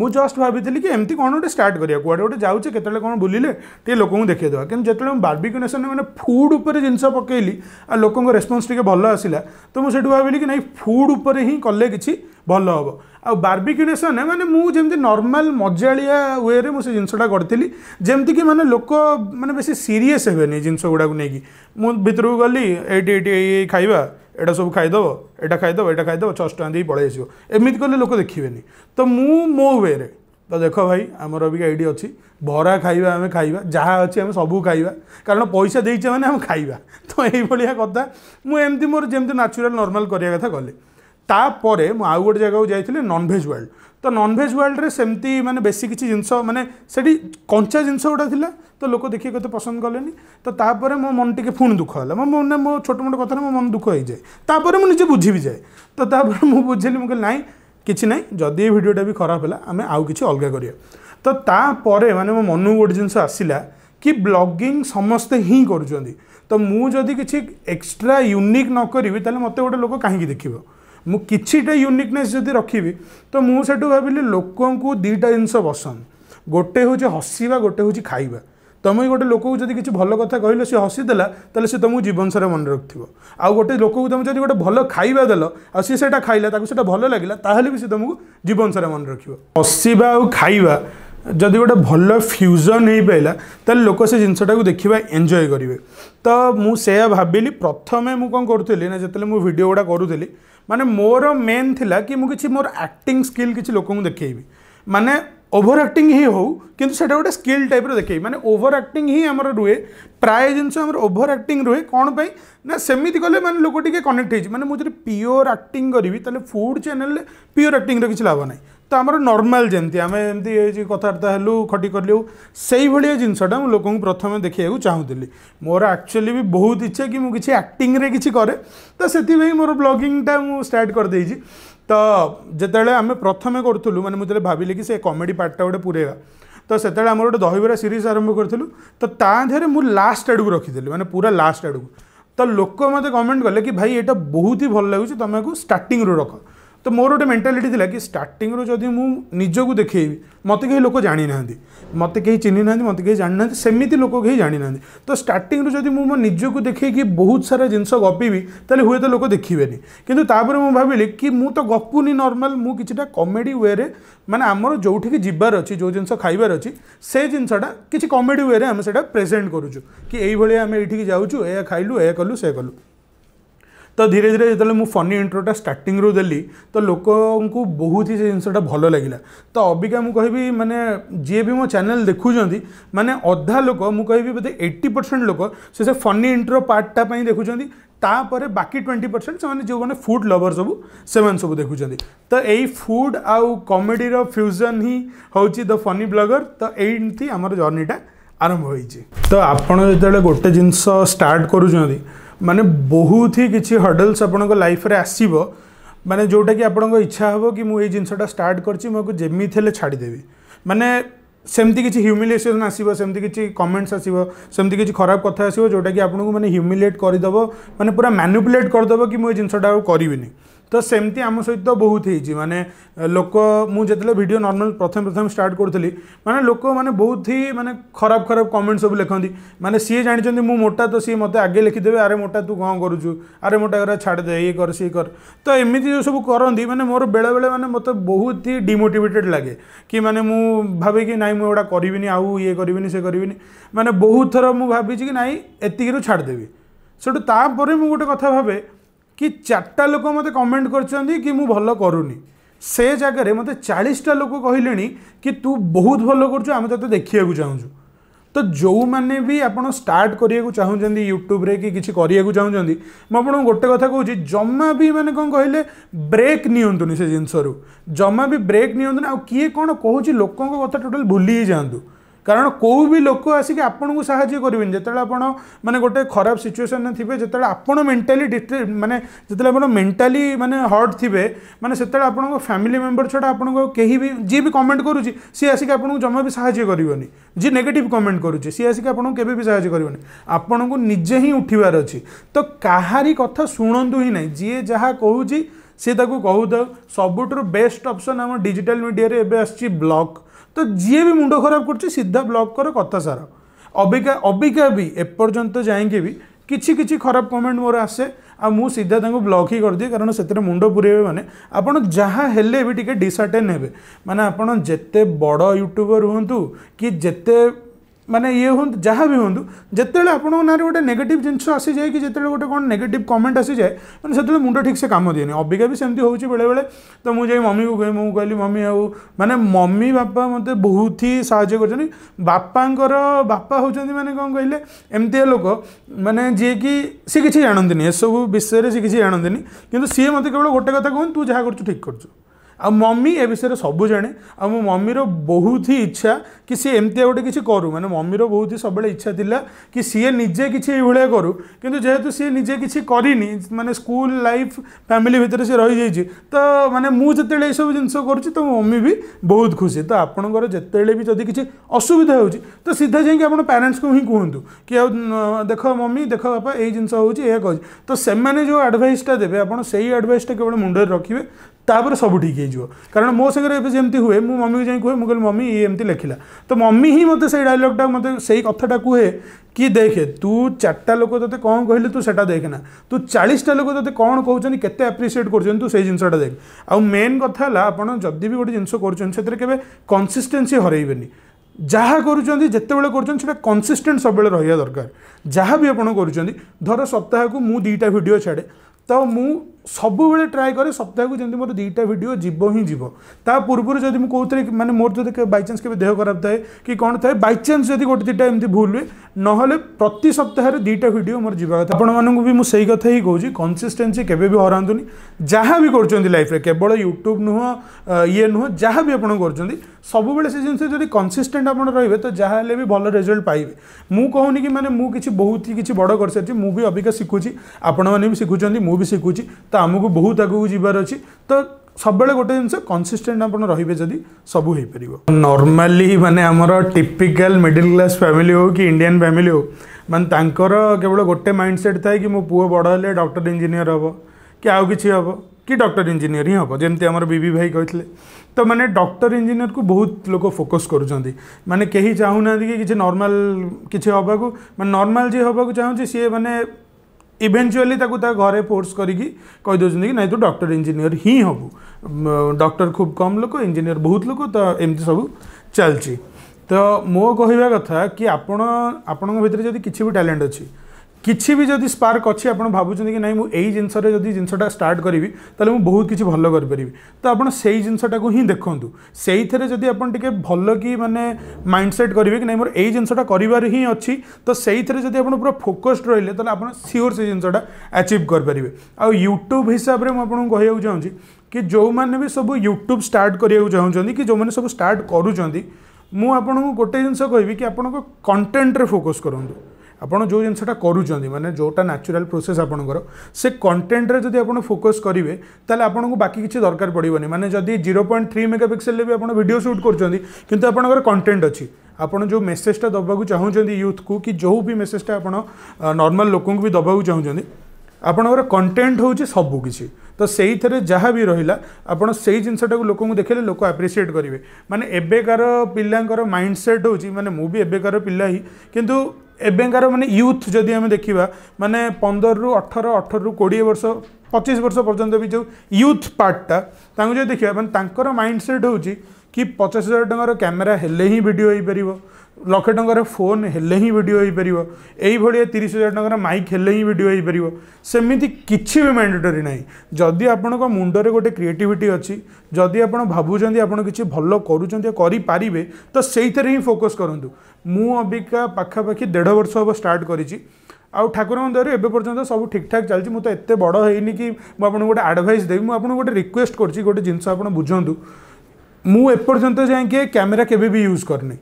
ମୁଁ ଜଷ୍ଟ ଭାବିଥିଲି କି ଏମିତି କ'ଣ ଗୋଟେ ଷ୍ଟାର୍ଟ କରିବା କୁଆଡ଼େ ଗୋଟେ ଯାଉଛେ କେତେବେଳେ କ'ଣ ବୁଲିଲେ ଟିକେ ଲୋକଙ୍କୁ ଦେଖେଇଦେବା କିନ୍ତୁ ଯେତେବେଳେ ମୁଁ ବାର୍ବିକ୍ୟୁ ନେସନ୍ରେ ମାନେ ଫୁଡ଼୍ ଉପରେ ଜିନିଷ ପକେଇଲି ଆଉ ଲୋକଙ୍କ ରେସ୍ପନ୍ସ ଟିକେ ଭଲ ଆସିଲା ତ ମୁଁ ସେଠୁ ଭାବିଲି କି ନାଇଁ ଫୁଡ଼୍ ଉପରେ ହିଁ କଲେ କିଛି ଭଲ ହେବ ଆଉ ବାର୍ବିକ୍ୟୁନେସନ୍ ମାନେ ମୁଁ ଯେମିତି ନର୍ମାଲ୍ ମଜାଳିଆ ୱେରେ ମୁଁ ସେ ଜିନିଷଟା କରିଥିଲି ଯେମିତିକି ମାନେ ଲୋକ ମାନେ ବେଶୀ ସିରିୟସ୍ ହେବେନି ଜିନିଷ ଗୁଡ଼ାକୁ ନେଇକି ମୁଁ ଭିତରକୁ ଗଲି ଏଇଠି ଏଇଠି ଏଇ ଖାଇବା ଏଇଟା ସବୁ ଖାଇଦେବ ଏଇଟା ଖାଇଦେବ ଏଇଟା ଖାଇଦେବ ଛଅଶହ ଟଙ୍କା ଦେଇକି ପଳେଇ ଆସିବ ଏମିତି କଲେ ଲୋକ ଦେଖିବେନି ତ ମୁଁ ମୋ ୱେରେ ତ ଦେଖ ଭାଇ ଆମର ବି ଏଇଠି ଅଛି ବରା ଖାଇବା ଆମେ ଖାଇବା ଯାହା ଅଛି ଆମେ ସବୁ ଖାଇବା କାରଣ ପଇସା ଦେଇଛେ ମାନେ ଆମେ ଖାଇବା ତ ଏଇଭଳିଆ କଥା ମୁଁ ଏମିତି ମୋର ଯେମିତି ନ୍ୟାଚୁରାଲ୍ ନର୍ମାଲ୍ କରିବା କଥା କଲି ତାପରେ ମୁଁ ଆଉ ଗୋଟେ ଜାଗାକୁ ଯାଇଥିଲି ନନଭେଜ୍ ୱାର୍ଲ୍ଡ ତ ନନଭେଜ୍ ୱାର୍ଲ୍ଡରେ ସେମିତି ମାନେ ବେଶୀ କିଛି ଜିନିଷ ମାନେ ସେଠି କଞ୍ଚା ଜିନିଷ ଗୁଡ଼ା ଥିଲା ତ ଲୋକ ଦେଖିକି କେତେ ପସନ୍ଦ କଲେନି ତ ତାପରେ ମୋ ମନ ଟିକେ ପୁଣି ଦୁଃଖ ହେଲା ମୋ ମନେ ମୋ ଛୋଟ ମୋଟ କଥାରେ ମୋ ମନ ଦୁଃଖ ହେଇଯାଏ ତାପରେ ମୁଁ ନିଜେ ବୁଝି ବି ଯାଏ ତ ତାପରେ ମୁଁ ବୁଝିଲି ମୁଁ କହିଲି ନାଇଁ କିଛି ନାହିଁ ଯଦି ଏ ଭିଡ଼ିଓଟା ବି ଖରାପ ହେଲା ଆମେ ଆଉ କିଛି ଅଲଗା କରିବା ତ ତାପରେ ମାନେ ମୋ ମନକୁ ଗୋଟେ ଜିନିଷ ଆସିଲା କି ବ୍ଲଗିଂ ସମସ୍ତେ ହିଁ କରୁଛନ୍ତି ତ ମୁଁ ଯଦି କିଛି ଏକ୍ସଟ୍ରା ୟୁନିକ୍ ନ କରିବି ତାହେଲେ ମୋତେ ଗୋଟେ ଲୋକ କାହିଁକି ଦେଖିବ ମୁଁ କିଛିଟା ୟୁନିକନେସ୍ ଯଦି ରଖିବି ତ ମୁଁ ସେଠୁ ଭାବିଲି ଲୋକଙ୍କୁ ଦୁଇଟା ଜିନିଷ ପସନ୍ଦ ଗୋଟେ ହେଉଛି ହସିବା ଗୋଟେ ହେଉଛି ଖାଇବା ତୁମେ ଗୋଟେ ଲୋକକୁ ଯଦି କିଛି ଭଲ କଥା କହିଲେ ସେ ହସିଦେଲା ତାହେଲେ ସେ ତୁମକୁ ଜୀବନସାରା ମନେ ରଖିଥିବ ଆଉ ଗୋଟେ ଲୋକକୁ ତୁମେ ଯଦି ଗୋଟେ ଭଲ ଖାଇବା ଦେଲ ଆଉ ସିଏ ସେଇଟା ଖାଇଲା ତାକୁ ସେଇଟା ଭଲ ଲାଗିଲା ତାହେଲେ ବି ସେ ତୁମକୁ ଜୀବନସାରା ମନେ ରଖିବ ହସିବା ଆଉ ଖାଇବା ଯଦି ଗୋଟେ ଭଲ ଫ୍ୟୁଜନ୍ ହେଇପାରିଲା ତାହେଲେ ଲୋକ ସେ ଜିନିଷଟାକୁ ଦେଖିବା ଏନ୍ଜୟ କରିବେ ତ ମୁଁ ସେୟା ଭାବିଲି ପ୍ରଥମେ ମୁଁ କ'ଣ କରୁଥିଲି ନା ଯେତେବେଳେ ମୁଁ ଭିଡ଼ିଓ ଗୁଡ଼ା କରୁଥିଲି ମାନେ ମୋର ମେନ୍ ଥିଲା କି ମୁଁ କିଛି ମୋର ଆକ୍ଟିଂ ସ୍କିଲ୍ କିଛି ଲୋକଙ୍କୁ ଦେଖେଇବି ମାନେ ଓଭର ଆକ୍ଟିଂ ହିଁ ହେଉ କିନ୍ତୁ ସେଇଟା ଗୋଟେ ସ୍କିଲ୍ ଟାଇପ୍ର ଦେଖେଇ ମାନେ ଓଭର ଆକ୍ଟିଂ ହିଁ ଆମର ରୁହେ ପ୍ରାୟ ଜିନିଷ ଆମର ଓଭର ଆକ୍ଟିଂ ରୁହେ କ'ଣ ପାଇଁ ନା ସେମିତି କଲେ ମାନେ ଲୋକ ଟିକେ କନେକ୍ଟ ହେଇଛି ମାନେ ମୁଁ ଯଦି ପିଓର ଆକ୍ଟିଂ କରିବି ତାହେଲେ ଫୁଡ଼୍ ଚ୍ୟାନେଲ୍ରେ ପିଓର ଆକ୍ଟିଂର କିଛି ଲାଭ ନାହିଁ ଆମର ନର୍ମାଲ୍ ଯେମିତି ଆମେ ଏମିତି ହେଇଛି କଥାବାର୍ତ୍ତା ହେଲୁ ଖଟି କଲୁ ସେଇଭଳିଆ ଜିନିଷଟା ମୁଁ ଲୋକଙ୍କୁ ପ୍ରଥମେ ଦେଖିବାକୁ ଚାହୁଁଥିଲି ମୋର ଆକ୍ଚୁଆଲି ବି ବହୁତ ଇଚ୍ଛା କି ମୁଁ କିଛି ଆକ୍ଟିଂରେ କିଛି କରେ ତ ସେଥିପାଇଁ ମୋର ବ୍ଲଗିଂଟା ମୁଁ ଷ୍ଟାର୍ଟ କରିଦେଇଛି ତ ଯେତେବେଳେ ଆମେ ପ୍ରଥମେ କରୁଥିଲୁ ମାନେ ମୁଁ ଯେତେବେଳେ ଭାବିଲି କି ସେ କମେଡ଼ି ପାର୍ଟଟା ଗୋଟେ ପୁରେଇବା ତ ସେତେବେଳେ ଆମର ଗୋଟେ ଦହିବରା ସିରିଜ୍ ଆରମ୍ଭ କରିଥିଲୁ ତ ତା ଦେହରେ ମୁଁ ଲାଷ୍ଟ ଆଡ଼କୁ ରଖିଥିଲି ମାନେ ପୁରା ଲାଷ୍ଟ ଆଡ଼କୁ ତ ଲୋକ ମୋତେ କମେଣ୍ଟ କଲେ କି ଭାଇ ଏଇଟା ବହୁତ ହି ଭଲ ଲାଗୁଛି ତୁମେକୁ ଷ୍ଟାର୍ଟିଂରୁ ରଖ तो मोर गोटे मेन्टालीटी कि स्टार्टिंग जदि निजी देखेबी मत कहीं लोक जाणी ना मत के चिन्ह ना मत कहीं जाणी ना सेमती लोक कहीं जाणी ना तो स्टार्टिंग जदि मो निजी देखी बहुत सारा जिनस गपी तेल हूँ तो लोक देखे नहीं कि भाविली कि मुझे गपूनी नर्माल मुझे किसी कमेडी वे मैंने आमर जो जबार अच्छी जो जिन खाइबार अच्छी से जिनसटा कि कमेडी वे आम से प्रेजेट करुँ कि यही आम ये जाऊँ ए खाइलु ए कलु से कलु ତ ଧୀରେ ଧୀରେ ଯେତେବେଳେ ମୁଁ ଫନି ଇଣ୍ଟ୍ରୋଟା ଷ୍ଟାର୍ଟିଂରୁ ଦେଲି ତ ଲୋକଙ୍କୁ ବହୁତ ହିଁ ସେ ଜିନିଷଟା ଭଲ ଲାଗିଲା ତ ଅବିକା ମୁଁ କହିବି ମାନେ ଯିଏ ବି ମୋ ଚ୍ୟାନେଲ୍ ଦେଖୁଛନ୍ତି ମାନେ ଅଧା ଲୋକ ମୁଁ କହିବି ବୋଧେ ଏଇଟି ପରସେଣ୍ଟ ଲୋକ ସେ ସେ ଫନି ଇଣ୍ଟ୍ରୋ ପାର୍ଟଟା ପାଇଁ ଦେଖୁଛନ୍ତି ତାପରେ ବାକି ଟ୍ୱେଣ୍ଟି ପରସେଣ୍ଟ ସେମାନେ ଯେଉଁମାନେ ଫୁଡ଼୍ ଲଭର ସବୁ ସେମାନେ ସବୁ ଦେଖୁଛନ୍ତି ତ ଏଇ ଫୁଡ଼୍ ଆଉ କମେଡ଼ିର ଫ୍ୟୁଜନ୍ ହିଁ ହେଉଛି ଦ ଫନି ବ୍ଲଗର ତ ଏଇଠି ଆମର ଜର୍ଣ୍ଣିଟା ଆରମ୍ଭ ହୋଇଛି ତ ଆପଣ ଯେତେବେଳେ ଗୋଟେ ଜିନିଷ ଷ୍ଟାର୍ଟ କରୁଛନ୍ତି ମାନେ ବହୁତ ହିଁ କିଛି ହର୍ଡ଼ଲ୍ସ ଆପଣଙ୍କ ଲାଇଫ୍ରେ ଆସିବ ମାନେ ଯେଉଁଟାକି ଆପଣଙ୍କ ଇଚ୍ଛା ହେବ କି ମୁଁ ଏଇ ଜିନିଷଟା ଷ୍ଟାର୍ଟ କରିଛି ମୁଁ ଆକୁ ଯେମିତି ହେଲେ ଛାଡ଼ିଦେବି ମାନେ ସେମିତି କିଛି ହ୍ୟୁମିଲିଏସନ୍ ଆସିବ ସେମିତି କିଛି କମେଣ୍ଟସ୍ ଆସିବ ସେମିତି କିଛି ଖରାପ କଥା ଆସିବ ଯେଉଁଟାକି ଆପଣଙ୍କୁ ମାନେ ହ୍ୟୁମିଲିଏଟ୍ କରିଦେବ ମାନେ ପୁରା ମ୍ୟାନୁପୁଲେଟ୍ କରିଦେବ କି ମୁଁ ଏ ଜିନିଷଟା ଆଉ କରିବିନି ତ ସେମିତି ଆମ ସହିତ ବହୁତ ହେଇଛି ମାନେ ଲୋକ ମୁଁ ଯେତେବେଳେ ଭିଡ଼ିଓ ନର୍ମାଲ ପ୍ରଥମେ ପ୍ରଥମେ ଷ୍ଟାର୍ଟ କରୁଥିଲି ମାନେ ଲୋକମାନେ ବହୁତ ହି ମାନେ ଖରାପ ଖରାପ କମେଣ୍ଟ ସବୁ ଲେଖନ୍ତି ମାନେ ସିଏ ଜାଣିଛନ୍ତି ମୁଁ ମୋଟା ତ ସିଏ ମୋତେ ଆଗେ ଲେଖିଦେବେ ଆରେ ମୋଟା ତୁ କ'ଣ କରୁଛୁ ଆରେ ମୋଟା କର ଛାଡ଼ିଦେ ଇଏ କର ସିଏ କର ତ ଏମିତି ଯେଉଁ ସବୁ କରନ୍ତି ମାନେ ମୋର ବେଳେବେଳେ ମାନେ ମୋତେ ବହୁତ ହି ଡିମୋଟିଭେଟେଡ଼ ଲାଗେ କି ମାନେ ମୁଁ ଭାବେ କି ନାଇଁ ମୁଁ ଏଗୁଡ଼ା କରିବିନି ଆଉ ଇଏ କରିବିନି ସେ କରିବିନି ମାନେ ବହୁତ ଥର ମୁଁ ଭାବିଛି କି ନାଇଁ ଏତିକିରୁ ଛାଡ଼ିଦେବି ସେଠୁ ତାପରେ ମୁଁ ଗୋଟେ କଥା ଭାବେ କି ଚାରିଟା ଲୋକ ମୋତେ କମେଣ୍ଟ କରିଛନ୍ତି କି ମୁଁ ଭଲ କରୁନି ସେ ଜାଗାରେ ମୋତେ ଚାଳିଶଟା ଲୋକ କହିଲେଣି କି ତୁ ବହୁତ ଭଲ କରୁଛୁ ଆମେ ତୋତେ ଦେଖିବାକୁ ଚାହୁଁଛୁ ତ ଯେଉଁମାନେ ବି ଆପଣ ଷ୍ଟାର୍ଟ କରିବାକୁ ଚାହୁଁଛନ୍ତି ୟୁଟ୍ୟୁବରେ କି କିଛି କରିବାକୁ ଚାହୁଁଛନ୍ତି ମୁଁ ଆପଣଙ୍କୁ ଗୋଟେ କଥା କହୁଛି ଜମା ବି ମାନେ କ'ଣ କହିଲେ ବ୍ରେକ୍ ନିଅନ୍ତୁନି ସେ ଜିନିଷରୁ ଜମା ବି ବ୍ରେକ୍ ନିଅନ୍ତୁନି ଆଉ କିଏ କ'ଣ କହୁଛି ଲୋକଙ୍କ କଥା ଟୋଟାଲ୍ ଭୁଲି ହିଁ ଯାଆନ୍ତୁ କାରଣ କେଉଁ ବି ଲୋକ ଆସିକି ଆପଣଙ୍କୁ ସାହାଯ୍ୟ କରିବେନି ଯେତେବେଳେ ଆପଣ ମାନେ ଗୋଟେ ଖରାପ ସିଚୁଏସନ୍ରେ ଥିବେ ଯେତେବେଳେ ଆପଣ ମେଣ୍ଟାଲି ମାନେ ଯେତେବେଳେ ଆପଣ ମେଣ୍ଟାଲି ମାନେ ହର୍ଟ ଥିବେ ମାନେ ସେତେବେଳେ ଆପଣଙ୍କ ଫ୍ୟାମିଲି ମେମ୍ବର ଛଡ଼ା ଆପଣଙ୍କୁ ଆଉ କେହି ବି ଯିଏ ବି କମେଣ୍ଟ କରୁଛି ସିଏ ଆସିକି ଆପଣଙ୍କୁ ଜମା ବି ସାହାଯ୍ୟ କରିବନି ଯିଏ ନେଗେଟିଭ୍ କମେଣ୍ଟ କରୁଛି ସିଏ ଆସିକି ଆପଣଙ୍କୁ କେବେ ବି ସାହାଯ୍ୟ କରିବନି ଆପଣଙ୍କୁ ନିଜେ ହିଁ ଉଠିବାର ଅଛି ତ କାହାରି କଥା ଶୁଣନ୍ତୁ ହିଁ ନାହିଁ ଯିଏ ଯାହା କହୁଛି ସିଏ ତାକୁ କହୁଥାଉ ସବୁଠାରୁ ବେଷ୍ଟ ଅପସନ୍ ଆମ ଡିଜିଟାଲ ମିଡ଼ିଆରେ ଏବେ ଆସିଛି ବ୍ଲକ୍ তো যিয়ে বি মুন্ড খারাপ করছে সিধা ব্লক কর কথা সারা অবিকা অবিকা বি এপর্যন্ত যাইকি বি কিছু কিছু খারাপ কমেন্ট মোর আসে ଆଉ ମୁଁ ସିଧା ତାଙ୍କୁ ବ୍ଲକ୍ ହିଁ କରିଦିଏ କାରଣ ସେଥିରେ ମୁଣ୍ଡ ପୁରେଇବେ ମାନେ ଆପଣ ଯାହା ହେଲେ ବି ଟିକେ ଡିସାର୍ଟେନ୍ ହେବେ ମାନେ ଆପଣ ଯେତେ ବଡ଼ ୟୁଟ୍ୟୁବର୍ ହୁଅନ୍ତୁ କି ଯେତେ ମାନେ ଇଏ ହୁଅନ୍ତୁ ଯାହା ବି ହୁଅନ୍ତୁ ଯେତେବେଳେ ଆପଣଙ୍କ ନାଁରେ ଗୋଟେ ନେଗେଟିଭ୍ ଜିନିଷ ଆସିଯାଏ କି ଯେତେବେଳେ ଗୋଟେ କ'ଣ ନେଗେଟିଭ୍ କମେଣ୍ଟ ଆସିଯାଏ ମାନେ ସେତେବେଳେ ମୁଣ୍ଡ ଠିକ୍ସେ କାମ ଦିଏନି ଅବିକା ବି ସେମିତି ହେଉଛି ବେଳେବେଳେ ତ ମୁଁ ଯାଇ ମମିକୁ କହେ ମୁଁ କହିଲି ମମି ଆଉ ମାନେ ମମି ବାପା ମୋତେ ବହୁତ ହି ସାହାଯ୍ୟ କରିଛନ୍ତି ବାପାଙ୍କର ବାପା ହେଉଛନ୍ତି ମାନେ କ'ଣ କହିଲେ ଏମିତିଆ ଲୋକ ମାନେ ଯିଏକି ସେ କିଛି ଜାଣନ୍ତିନି ଏସବୁ ବିଷୟରେ ସେ କିଛି ଜାଣନ୍ତିନି କିନ୍ତୁ ସିଏ ମୋତେ କେବଳ ଗୋଟେ କଥା କୁହନ୍ତି ତୁ ଯାହା କରୁଛୁ ଠିକ୍ କରୁଛୁ ଆଉ ମମି ଏ ବିଷୟରେ ସବୁ ଜାଣେ ଆଉ ମୋ ମମିର ବହୁତ ହିଁ ଇଚ୍ଛା କି ସିଏ ଏମିତିଆ ଗୋଟେ କିଛି କରୁ ମାନେ ମମିର ବହୁତ ହିଁ ସବୁବେଳେ ଇଚ୍ଛା ଥିଲା କି ସିଏ ନିଜେ କିଛି ଏଇଭଳିଆ କରୁ କିନ୍ତୁ ଯେହେତୁ ସିଏ ନିଜେ କିଛି କରିନି ମାନେ ସ୍କୁଲ ଲାଇଫ୍ ଫ୍ୟାମିଲି ଭିତରେ ସିଏ ରହିଯାଇଛି ତ ମାନେ ମୁଁ ଯେତେବେଳେ ଏସବୁ ଜିନିଷ କରୁଛି ତ ମୋ ମମି ବି ବହୁତ ଖୁସି ତ ଆପଣଙ୍କର ଯେତେବେଳେ ବି ଯଦି କିଛି ଅସୁବିଧା ହେଉଛି ତ ସିଧା ଯାଇକି ଆପଣ ପ୍ୟାରେଣ୍ଟସ୍କୁ ହିଁ କୁହନ୍ତୁ କି ଆଉ ଦେଖ ମମି ଦେଖ ବାପା ଏଇ ଜିନିଷ ହେଉଛି ଏହା କହୁଛି ତ ସେମାନେ ଯେଉଁ ଆଡ଼ଭାଇସ୍ଟା ଦେବେ ଆପଣ ସେଇ ଆଡ଼ଭାଇସ୍ଟା କେବଳ ମୁଣ୍ଡରେ ରଖିବେ ତାପରେ ସବୁ ଠିକ୍ ହେଇଯିବ କାରଣ ମୋ ସାଙ୍ଗରେ ଏବେ ଯେମିତି ହୁଏ ମୁଁ ମମିକୁ ଯାଇ କୁହେ ମୁଁ କହିଲି ମମି ଇଏ ଏମିତି ଲେଖିଲା ତ ମମି ହିଁ ମୋତେ ସେଇ ଡାଇଲଗ୍ଟା ମୋତେ ସେଇ କଥାଟା କୁହେ କି ଦେଖେ ତୁ ଚାରିଟା ଲୋକ ତୋତେ କ'ଣ କହିଲେ ତୁ ସେଟା ନା ତୁ ଚାଳିଶଟା ଲୋକ ତୋତେ କ'ଣ କହୁଛନ୍ତି କେତେ ଆପ୍ରିସିଏଟ୍ କରୁଛନ୍ତି ତୁ ସେଇ ଜିନିଷଟା ଦେଖ ଆଉ ମେନ୍ କଥା ହେଲା ଆପଣ ଯଦି ବି ଗୋଟେ ଜିନିଷ କରୁଛନ୍ତି ସେଥିରେ କେବେ କନସିଷ୍ଟେନ୍ସି ହରେଇବେନି ଯାହା କରୁଛନ୍ତି ଯେତେବେଳେ କରୁଛନ୍ତି ସେଇଟା କନସିଷ୍ଟେଣ୍ଟ ସବୁବେଳେ ରହିବା ଦରକାର ଯାହା ବି ଆପଣ କରୁଛନ୍ତି ଧର ସପ୍ତାହକୁ ମୁଁ ଦୁଇଟା ଭିଡ଼ିଓ ଛାଡ଼େ ତ ମୁଁ ସବୁବେଳେ ଟ୍ରାଏ କରେ ସପ୍ତାହକୁ ଯେମିତି ମୋର ଦୁଇଟା ଭିଡ଼ିଓ ଯିବ ହିଁ ଯିବ ତା ପୂର୍ବରୁ ଯଦି ମୁଁ କହୁଥିଲି ମାନେ ମୋର ଯଦି ବାଇଚାନ୍ସ କେବେ ଦେହ ଖରାପ ଥାଏ କି କ'ଣ ଥାଏ ବାଇଚାନ୍ସ ଯଦି ଗୋଟେ ଦୁଇଟା ଏମିତି ଭୁଲ ହୁଏ ନହେଲେ ପ୍ରତି ସପ୍ତାହରେ ଦୁଇଟା ଭିଡ଼ିଓ ମୋର ଯିବା କଥା ଆପଣମାନଙ୍କୁ ବି ମୁଁ ସେଇ କଥା ହିଁ କହୁଛି କନସିଷ୍ଟେନ୍ସି କେବେ ବି ହରାନ୍ତୁନି ଯାହା ବି କରୁଛନ୍ତି ଲାଇଫ୍ରେ କେବଳ ୟୁଟ୍ୟୁବ୍ ନୁହଁ ଇଏ ନୁହଁ ଯାହା ବି ଆପଣ କରୁଛନ୍ତି ସବୁବେଳେ ସେ ଜିନିଷ ଯଦି କନସିଷ୍ଟେଣ୍ଟ ଆପଣ ରହିବେ ତ ଯାହା ହେଲେ ବି ଭଲ ରେଜଲ୍ଟ ପାଇବେ ମୁଁ କହୁନି କି ମାନେ ମୁଁ କିଛି ବହୁତ କିଛି ବଡ଼ କରିସାରିଛି ମୁଁ ବି ଅବିକା ଶିଖୁଛି ଆପଣମାନେ ବି ଶିଖୁଛନ୍ତି ମୁଁ ବି ଶିଖୁଛି तो आमको बहुत आगे जीवार अच्छी तो सब गोटे जिन कनसीस्टेन्ट आप रही जदि सब नर्माली मानने टीपिकाल मिडिल क्लास फैमिली हो कि इंडियान फैमिली हो मानर केवल गोटे माइंड सेट था कि मो पु बड़े डक्टर इंजीनियर हे कि आउ कि हम कि डक्टर इंजीनियर ही हम जमी आम बी भाई कहते तो मैंने डक्टर इंजीनियर को बहुत लोग फोकस कर मानने चाहूना कि नर्माल किसी हाबाक मैं नर्माल जी हाबक चाहूँ सी मानने ଇଭେନ୍ଚୁଆଲି ତାକୁ ତା ଘରେ ଫୋର୍ସ କରିକି କହିଦେଉଛନ୍ତି କି ନାଇଁ ତୁ ଡକ୍ଟର ଇଞ୍ଜିନିୟର ହିଁ ହେବୁ ଡକ୍ଟର ଖୁବ୍ କମ୍ ଲୋକ ଇଞ୍ଜିନିୟର ବହୁତ ଲୋକ ତ ଏମିତି ସବୁ ଚାଲିଛି ତ ମୋ କହିବା କଥା କି ଆପଣ ଆପଣଙ୍କ ଭିତରେ ଯଦି କିଛି ବି ଟ୍ୟାଲେଣ୍ଟ ଅଛି କିଛି ବି ଯଦି ସ୍ପାର୍କ ଅଛି ଆପଣ ଭାବୁଛନ୍ତି କି ନାହିଁ ମୁଁ ଏଇ ଜିନିଷରେ ଯଦି ଜିନିଷଟା ଷ୍ଟାର୍ଟ କରିବି ତାହେଲେ ମୁଁ ବହୁତ କିଛି ଭଲ କରିପାରିବି ତ ଆପଣ ସେଇ ଜିନିଷଟାକୁ ହିଁ ଦେଖନ୍ତୁ ସେଇଥିରେ ଯଦି ଆପଣ ଟିକେ ଭଲ କି ମାନେ ମାଇଣ୍ଡସେଟ୍ କରିବେ କି ନାହିଁ ମୋର ଏଇ ଜିନିଷଟା କରିବାର ହିଁ ଅଛି ତ ସେଇଥିରେ ଯଦି ଆପଣ ପୁରା ଫୋକସ୍ଡ ରହିଲେ ତାହେଲେ ଆପଣ ସିଓର୍ ସେ ଜିନିଷଟା ଆଚିଭ୍ କରିପାରିବେ ଆଉ ୟୁଟ୍ୟୁବ୍ ହିସାବରେ ମୁଁ ଆପଣଙ୍କୁ କହିବାକୁ ଚାହୁଁଛି କି ଯେଉଁମାନେ ବି ସବୁ ୟୁଟ୍ୟୁବ୍ ଷ୍ଟାର୍ଟ କରିବାକୁ ଚାହୁଁଛନ୍ତି କି ଯେଉଁମାନେ ସବୁ ଷ୍ଟାର୍ଟ କରୁଛନ୍ତି ମୁଁ ଆପଣଙ୍କୁ ଗୋଟେ ଜିନିଷ କହିବି କି ଆପଣଙ୍କ କଣ୍ଟେଣ୍ଟରେ ଫୋକସ୍ କରନ୍ତୁ आपड़ जो कर करें जोटा न्याचुराल प्रोसेस आपंकर से कंटेन्ट्रे जब आप फोकस करेंगे तेल आपको बाकी किसी दरकार पड़ोनी मैंने जदि zero point three megapixel भिड सुट करते आपर कंटेन्ट अच्छी आपड़ जो मेसेजा देवाक चाहूँ यूथ को कि जो भी मेसेजा आप नर्माल लोक भी देवाक चाहूँ आपणकर कंटेन्ट हूँ सबकि तो सही थे जहाँ भी रहा आपत से ही लोक देखे लोक आप्रिसीएट करेंगे मानने एबकार पिला पिलाइंडसेट हो मानने मुझे एबकार पिला ही कितु ଏବେକାର ମାନେ ୟୁଥ୍ ଯଦି ଆମେ ଦେଖିବା ମାନେ ପନ୍ଦରରୁ ଅଠର ଅଠରରୁ କୋଡ଼ିଏ ବର୍ଷ ପଚିଶ ବର୍ଷ ପର୍ଯ୍ୟନ୍ତ ବି ଯେଉଁ ୟୁଥ୍ ପାର୍ଟଟା ତାଙ୍କୁ ଯଦି ଦେଖିବା ମାନେ ତାଙ୍କର ମାଇଣ୍ଡସେଟ୍ ହେଉଛି କି ପଚାଶ ହଜାର ଟଙ୍କାର କ୍ୟାମେରା ହେଲେ ହିଁ ଭିଡ଼ିଓ ହୋଇପାରିବ ଲକ୍ଷେ ଟଙ୍କାର ଫୋନ୍ ହେଲେ ହିଁ ଭିଡ଼ିଓ ହୋଇପାରିବ ଏଇଭଳିଆ ତିରିଶ ହଜାର ଟଙ୍କାର ମାଇକ୍ ହେଲେ ହିଁ ଭିଡ଼ିଓ ହୋଇପାରିବ ସେମିତି କିଛି ବି ମ୍ୟାଣ୍ଡେଟୋରୀ ନାହିଁ ଯଦି ଆପଣଙ୍କ ମୁଣ୍ଡରେ ଗୋଟେ କ୍ରିଏଟିଭିଟି ଅଛି ଯଦି ଆପଣ ଭାବୁଛନ୍ତି ଆପଣ କିଛି ଭଲ କରୁଛନ୍ତି କରିପାରିବେ ତ ସେଇଥିରେ ହିଁ ଫୋକସ୍ କରନ୍ତୁ ମୁଁ ଅବିକା ପାଖାପାଖି ଦେଢ଼ ବର୍ଷ ହେବ ଷ୍ଟାର୍ଟ କରିଛି ଆଉ ଠାକୁରଙ୍କ ଦୟାରୁ ଏବେ ପର୍ଯ୍ୟନ୍ତ ସବୁ ଠିକ୍ଠାକ୍ ଚାଲିଛି ମୁଁ ତ ଏତେ ବଡ଼ ହେଇନି କି ମୁଁ ଆପଣଙ୍କୁ ଗୋଟେ ଆଡ଼ଭାଇସ୍ ଦେବି ମୁଁ ଆପଣଙ୍କୁ ଗୋଟେ ରିକ୍ୱେଷ୍ଟ କରୁଛି ଗୋଟେ ଜିନିଷ ଆପଣ ବୁଝନ୍ତୁ मुपर्त जाए कैमेरा के यूज करनी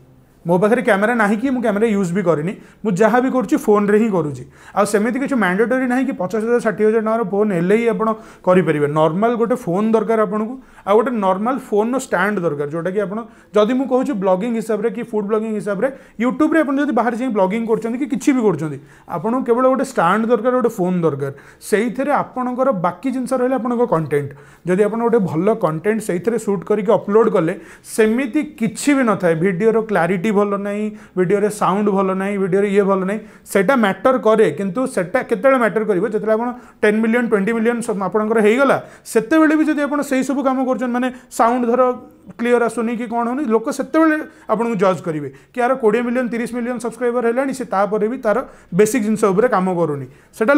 ମୋ ପାଖରେ କ୍ୟାମେରା ନାହିଁ କି ମୁଁ କ୍ୟାମେରା ୟୁଜ୍ ବି କରିନି ମୁଁ ଯାହା ବି କରୁଛି ଫୋନ୍ରେ ହିଁ କରୁଛି ଆଉ ସେମିତି କିଛି ମ୍ୟାଣ୍ଡେଟୋରୀ ନାହିଁ କି ପଚାଶ ହଜାର ଷାଠିଏ ହଜାର ଟଙ୍କାର ଫୋନ୍ ହେଲେ ହିଁ ଆପଣ କରିପାରିବେ ନର୍ମାଲ୍ ଗୋଟେ ଫୋନ୍ ଦରକାର ଆପଣଙ୍କୁ ଆଉ ଗୋଟେ ନର୍ମାଲ୍ ଫୋନ୍ର ଷ୍ଟାଣ୍ଡ ଦରକାର ଯେଉଁଟାକି ଆପଣ ଯଦି ମୁଁ କହୁଛି ବ୍ଲଗିଂ ହିସାବରେ କି ଫୁଡ଼୍ ବ୍ଲଗିଂ ହିସାବରେ ୟୁଟ୍ୟୁବ୍ରେ ଆପଣ ଯଦି ବାହାରେ ଯାଇ ବ୍ଲଗିଂ କରୁଛନ୍ତି କି କିଛି ବି କରୁଛନ୍ତି ଆପଣଙ୍କୁ କେବଳ ଗୋଟେ ଷ୍ଟାଣ୍ଡ ଦରକାର ଗୋଟେ ଫୋନ୍ ଦରକାର ସେଇଥିରେ ଆପଣଙ୍କର ବାକି ଜିନିଷ ରହିଲା ଆପଣଙ୍କ କଣ୍ଟେଣ୍ଟ ଯଦି ଆପଣ ଗୋଟେ ଭଲ କଣ୍ଟେଣ୍ଟ ସେଇଥିରେ ସୁଟ୍ କରିକି ଅପଲୋଡ଼ କଲେ ସେମିତି କିଛି ବି ନଥାଏ ଭିଡ଼ିଓର କ୍ଲାରିଟି ଭଲ ନାହିଁ ଭିଡ଼ିଓରେ ସାଉଣ୍ଡ ଭଲ ନାହିଁ ଭିଡ଼ିଓରେ ଇଏ ଭଲ ନାହିଁ ସେଇଟା ମ୍ୟାଟର କରେ କିନ୍ତୁ ସେଟା କେତେବେଳେ ମ୍ୟାଟର କରିବ ଯେତେବେଳେ ଆପଣ ଟେନ୍ ମିଲିୟନ୍ ଟ୍ୱେଣ୍ଟି ମିଲିୟନ୍ ଆପଣଙ୍କର ହେଇଗଲା ସେତେବେଳେ ବି ଯଦି ଆପଣ ସେହିସବୁ କାମ କରୁଛନ୍ତି ମାନେ ସାଉଣ୍ଡ ଧର क्लीयर आसुनी कि कौन हो लोक से आपको जज करेंगे कि यार कोड़े मिलियन तीस मिलियन सब्सक्राइबर है सी तापर भी तार बेसिक जिन कम करूनी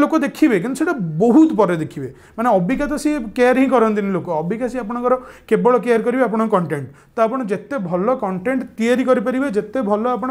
लोक देखिए कि बहुत पर देखिए मैंने अबिका तो सी केयर ही करते लोक अबिका सी आपर केवल केयर करेंगे आप कंटेन्ट तो आप जिते भल कंटेन्ट या जिते भल आप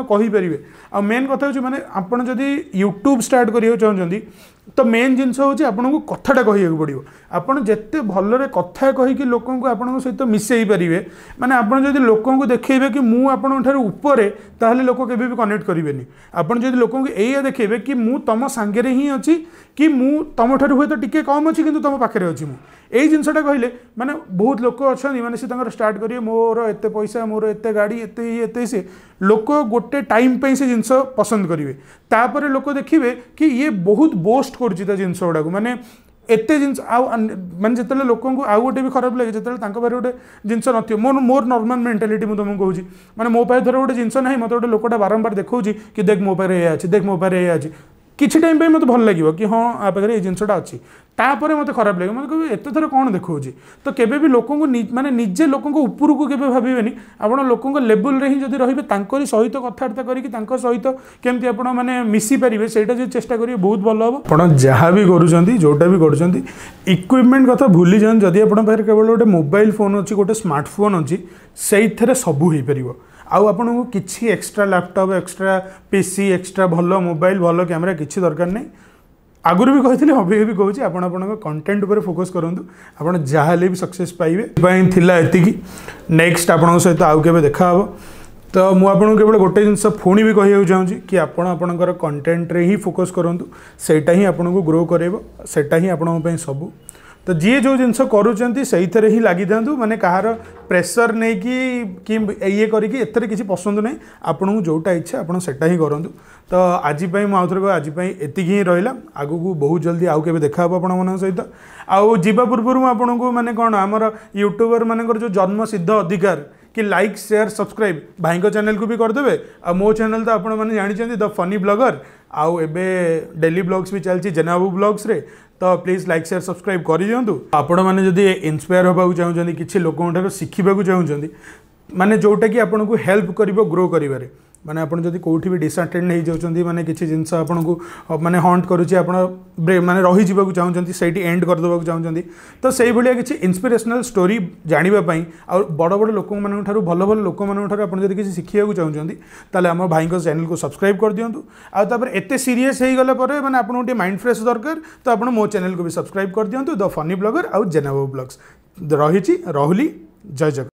आ मेन कथ हूँ मैंने आप जब यूट्यूब स्टार्ट करा चाहते ତ ମେନ୍ ଜିନିଷ ହେଉଛି ଆପଣଙ୍କୁ କଥାଟା କହିବାକୁ ପଡ଼ିବ ଆପଣ ଯେତେ ଭଲରେ କଥା କହିକି ଲୋକଙ୍କୁ ଆପଣଙ୍କ ସହିତ ମିଶାଇ ପାରିବେ ମାନେ ଆପଣ ଯଦି ଲୋକଙ୍କୁ ଦେଖେଇବେ କି ମୁଁ ଆପଣଙ୍କ ଠାରୁ ଉପରେ ତାହେଲେ ଲୋକ କେବେ ବି କନେକ୍ଟ କରିବେନି ଆପଣ ଯଦି ଲୋକଙ୍କୁ ଏଇଆ ଦେଖାଇବେ କି ମୁଁ ତୁମ ସାଙ୍ଗରେ ହିଁ ଅଛି କି ମୁଁ ତମଠାରୁ ହୁଏତ ଟିକେ କମ୍ ଅଛି କିନ୍ତୁ ତୁମ ପାଖରେ ଅଛି ମୁଁ এই জিনিসটা কহিলে মানে বহুত লোক অনেক মানে সে তাঁর স্টার্ট করবে মোর এত পয়সা মোর এত গাড়ি এত ইয়ে এত সে লোক গোটে টাইম পাই সে জিনিস পসন্দ করবে তাপরে লোক দেখবে কি ইয়ে বহুত বোস্ট করছে তা জিনিস গুড়া মানে ଏତେ ଜିନିଷ ଆଉ ମାନେ ଯେତେବେଳେ ଲୋକଙ୍କୁ ଆଉ ଗୋଟେ ବି ଖରାପ ଲାଗେ ଯେତେବେଳେ ତାଙ୍କ ପାଖରେ ଗୋଟେ ଜିନିଷ ନଥିବ ମୋର ମୋର ନର୍ମାଲ ମେଣ୍ଟାଲିଟି ମୁଁ ତୁମକୁ କହୁଛି ମାନେ ମୋ ପାଖରେ ଧର ଗୋଟେ ଜିନିଷ ନାହିଁ ମୋତେ ଗୋଟେ ଲୋକଟା ବାରମ୍ବାର ଦେଖାଉଛି କି ଦେଖ ମୋ ପାଖରେ ଏଇଆ ଅଛି ଦେଖ ମୋ ପାଖରେ ଏଇଆ ଅଛି କିଛି ଟାଇମ୍ ପାଇଁ ମୋତେ ଭଲ ଲାଗିବ କି ହଁ ଆ ପାଖରେ ଏଇ ଜିନିଷଟା ଅଛି ତାପରେ ମୋତେ ଖରାପ ଲାଗିବ ମୋତେ କହିବେ ଏତେ ଥର କ'ଣ ଦେଖାଉଛି ତ କେବେ ବି ଲୋକଙ୍କୁ ମାନେ ନିଜେ ଲୋକଙ୍କ ଉପରକୁ କେବେ ଭାବିବେନି ଆପଣ ଲୋକଙ୍କ ଲେବୁଲ୍ରେ ହିଁ ଯଦି ରହିବେ ତାଙ୍କରି ସହିତ କଥାବାର୍ତ୍ତା କରିକି ତାଙ୍କ ସହିତ କେମିତି ଆପଣ ମାନେ ମିଶିପାରିବେ ସେଇଟା ଯଦି ଚେଷ୍ଟା କରିବେ ବହୁତ ଭଲ ହେବ ଆପଣ ଯାହା ବି କରୁଛନ୍ତି ଯେଉଁଟା ବି କରୁଛନ୍ତି ଇକ୍ୱିପମେଣ୍ଟ କଥା ଭୁଲି ଯାଆନ୍ତୁ ଯଦି ଆପଣଙ୍କ ପାଖରେ କେବଳ ଗୋଟେ ମୋବାଇଲ୍ ଫୋନ୍ ଅଛି ଗୋଟେ ସ୍ମାର୍ଟଫୋନ୍ ଅଛି ସେଇଥିରେ ସବୁ ହେଇପାରିବ ଆଉ ଆପଣଙ୍କୁ କିଛି extra laptop extra PC extra ଭଲ ମୋବାଇଲ ଭଲ କ୍ୟାମେରା କିଛି ଦରକାର ନାହିଁ ଆଗରୁ ବି କହିଥିଲି ଅଭିଜ୍ଞ ବି କହୁଛି ଆପଣ ଆପଣଙ୍କ କଣ୍ଟେଣ୍ଟ ଉପରେ ଫୋକସ୍ କରନ୍ତୁ ଆପଣ ଯାହା ହେଲେ ବି ସକ୍ସେସ୍ ପାଇବେ ପାଇଁ ଥିଲା ଏତିକି ନେକ୍ସଟ ଆପଣଙ୍କ ସହିତ ଆଉ କେବେ ଦେଖାହେବ ତ ମୁଁ ଆପଣଙ୍କୁ କେବଳ ଗୋଟେ ଜିନିଷ ପୁଣି ବି କହିବାକୁ ଚାହୁଁଛି କି ଆପଣ ଆପଣଙ୍କର କଣ୍ଟେଣ୍ଟରେ ହିଁ ଫୋକସ୍ କରନ୍ତୁ ସେଇଟା ହିଁ ଆପଣଙ୍କୁ ଗ୍ରୋ କରାଇବ ସେଇଟା ହିଁ ଆପଣଙ୍କ ପାଇଁ ସବୁ ତ ଯିଏ ଯେଉଁ ଜିନିଷ କରୁଛନ୍ତି ସେଇଥିରେ ହିଁ ଲାଗିଥାନ୍ତୁ ମାନେ କାହାର ପ୍ରେସର ନେଇକି କି ଇଏ କରିକି ଏଥିରେ କିଛି ପସନ୍ଦ ନାହିଁ ଆପଣଙ୍କୁ ଯେଉଁଟା ଇଚ୍ଛା ଆପଣ ସେଟା ହିଁ କରନ୍ତୁ ତ ଆଜି ପାଇଁ ମୁଁ ଆଉଥରେ ଆଜି ପାଇଁ ଏତିକି ହିଁ ରହିଲା ଆଗକୁ ବହୁତ ଜଲ୍ଦି ଆଉ କେବେ ଦେଖାହେବ ଆପଣମାନଙ୍କ ସହିତ ଆଉ ଯିବା ପୂର୍ବରୁ ମୁଁ ଆପଣଙ୍କୁ ମାନେ କ'ଣ ଆମର ୟୁଟ୍ୟୁବରମାନଙ୍କର ଯେଉଁ ଜନ୍ମସିଦ୍ଧ ଅଧିକାର କି ଲାଇକ୍ ସେୟାର ସବସ୍କ୍ରାଇବ୍ ଭାଇଙ୍କ ଚ୍ୟାନେଲ୍କୁ ବି କରିଦେବେ ଆଉ ମୋ ଚ୍ୟାନେଲ୍ ତ ଆପଣମାନେ ଜାଣିଛନ୍ତି ଦ ଫନି ବ୍ଲଗର୍ ଆଉ ଏବେ ଡେଲି ବ୍ଲଗ୍ସ ବି ଚାଲିଛି ଜେନାବୁ ବ୍ଲଗ୍ସରେ ତ ପ୍ଲିଜ୍ ଲାଇକ୍ ସେୟାର ସବସ୍କ୍ରାଇବ୍ କରିଦିଅନ୍ତୁ ଆପଣମାନେ ଯଦି ଇନ୍ସପାୟାର ହେବାକୁ ଚାହୁଁଛନ୍ତି କିଛି ଲୋକଙ୍କଠାରୁ ଶିଖିବାକୁ ଚାହୁଁଛନ୍ତି ମାନେ ଯେଉଁଟାକି ଆପଣଙ୍କୁ ହେଲ୍ପ କରିବ ଗ୍ରୋ କରିବାରେ ମାନେ ଆପଣ ଯଦି କେଉଁଠି ବି ଡିସାଟେଣ୍ଡ ହେଇଯାଉଛନ୍ତି ମାନେ କିଛି ଜିନିଷ ଆପଣଙ୍କୁ ମାନେ ହଣ୍ଟ କରୁଛି ଆପଣ ମାନେ ରହିଯିବାକୁ ଚାହୁଁଛନ୍ତି ସେଇଠି ଏଣ୍ଡ କରିଦେବାକୁ ଚାହୁଁଛନ୍ତି ତ ସେଇଭଳିଆ କିଛି ଇନ୍ସପିରେସନାଲ୍ ଷ୍ଟୋରି ଜାଣିବା ପାଇଁ ଆଉ ବଡ଼ ବଡ଼ ଲୋକମାନଙ୍କ ଠାରୁ ଭଲ ଭଲ ଲୋକମାନଙ୍କ ଠାରୁ ଆପଣ ଯଦି କିଛି ଶିଖିବାକୁ ଚାହୁଁଛନ୍ତି ତାହେଲେ ଆମ ଭାଇଙ୍କ ଚ୍ୟାନେଲକୁ ସବସ୍କ୍ରାଇବ୍ କରିଦିଅନ୍ତୁ ଆଉ ତାପରେ ଏତେ ସିରିୟସ୍ ହେଇଗଲା ପରେ ମାନେ ଆପଣଙ୍କୁ ଟିକେ ମାଇଣ୍ଡ ଫ୍ରେଶ୍ ଦରକାର ତ ଆପଣ ମୋ ଚ୍ୟାନେଲକୁ ବି ସବସ୍କ୍ରାଇବ୍ କରିଦିଅନ୍ତୁ ଦ ଫନି ବ୍ଲଗର ଆଉ ଜେନାବୋ ବ୍ଲଗ୍ସ ରହିଛି ରହୁଲି ଜୟ ଜଗନ୍ନାଥ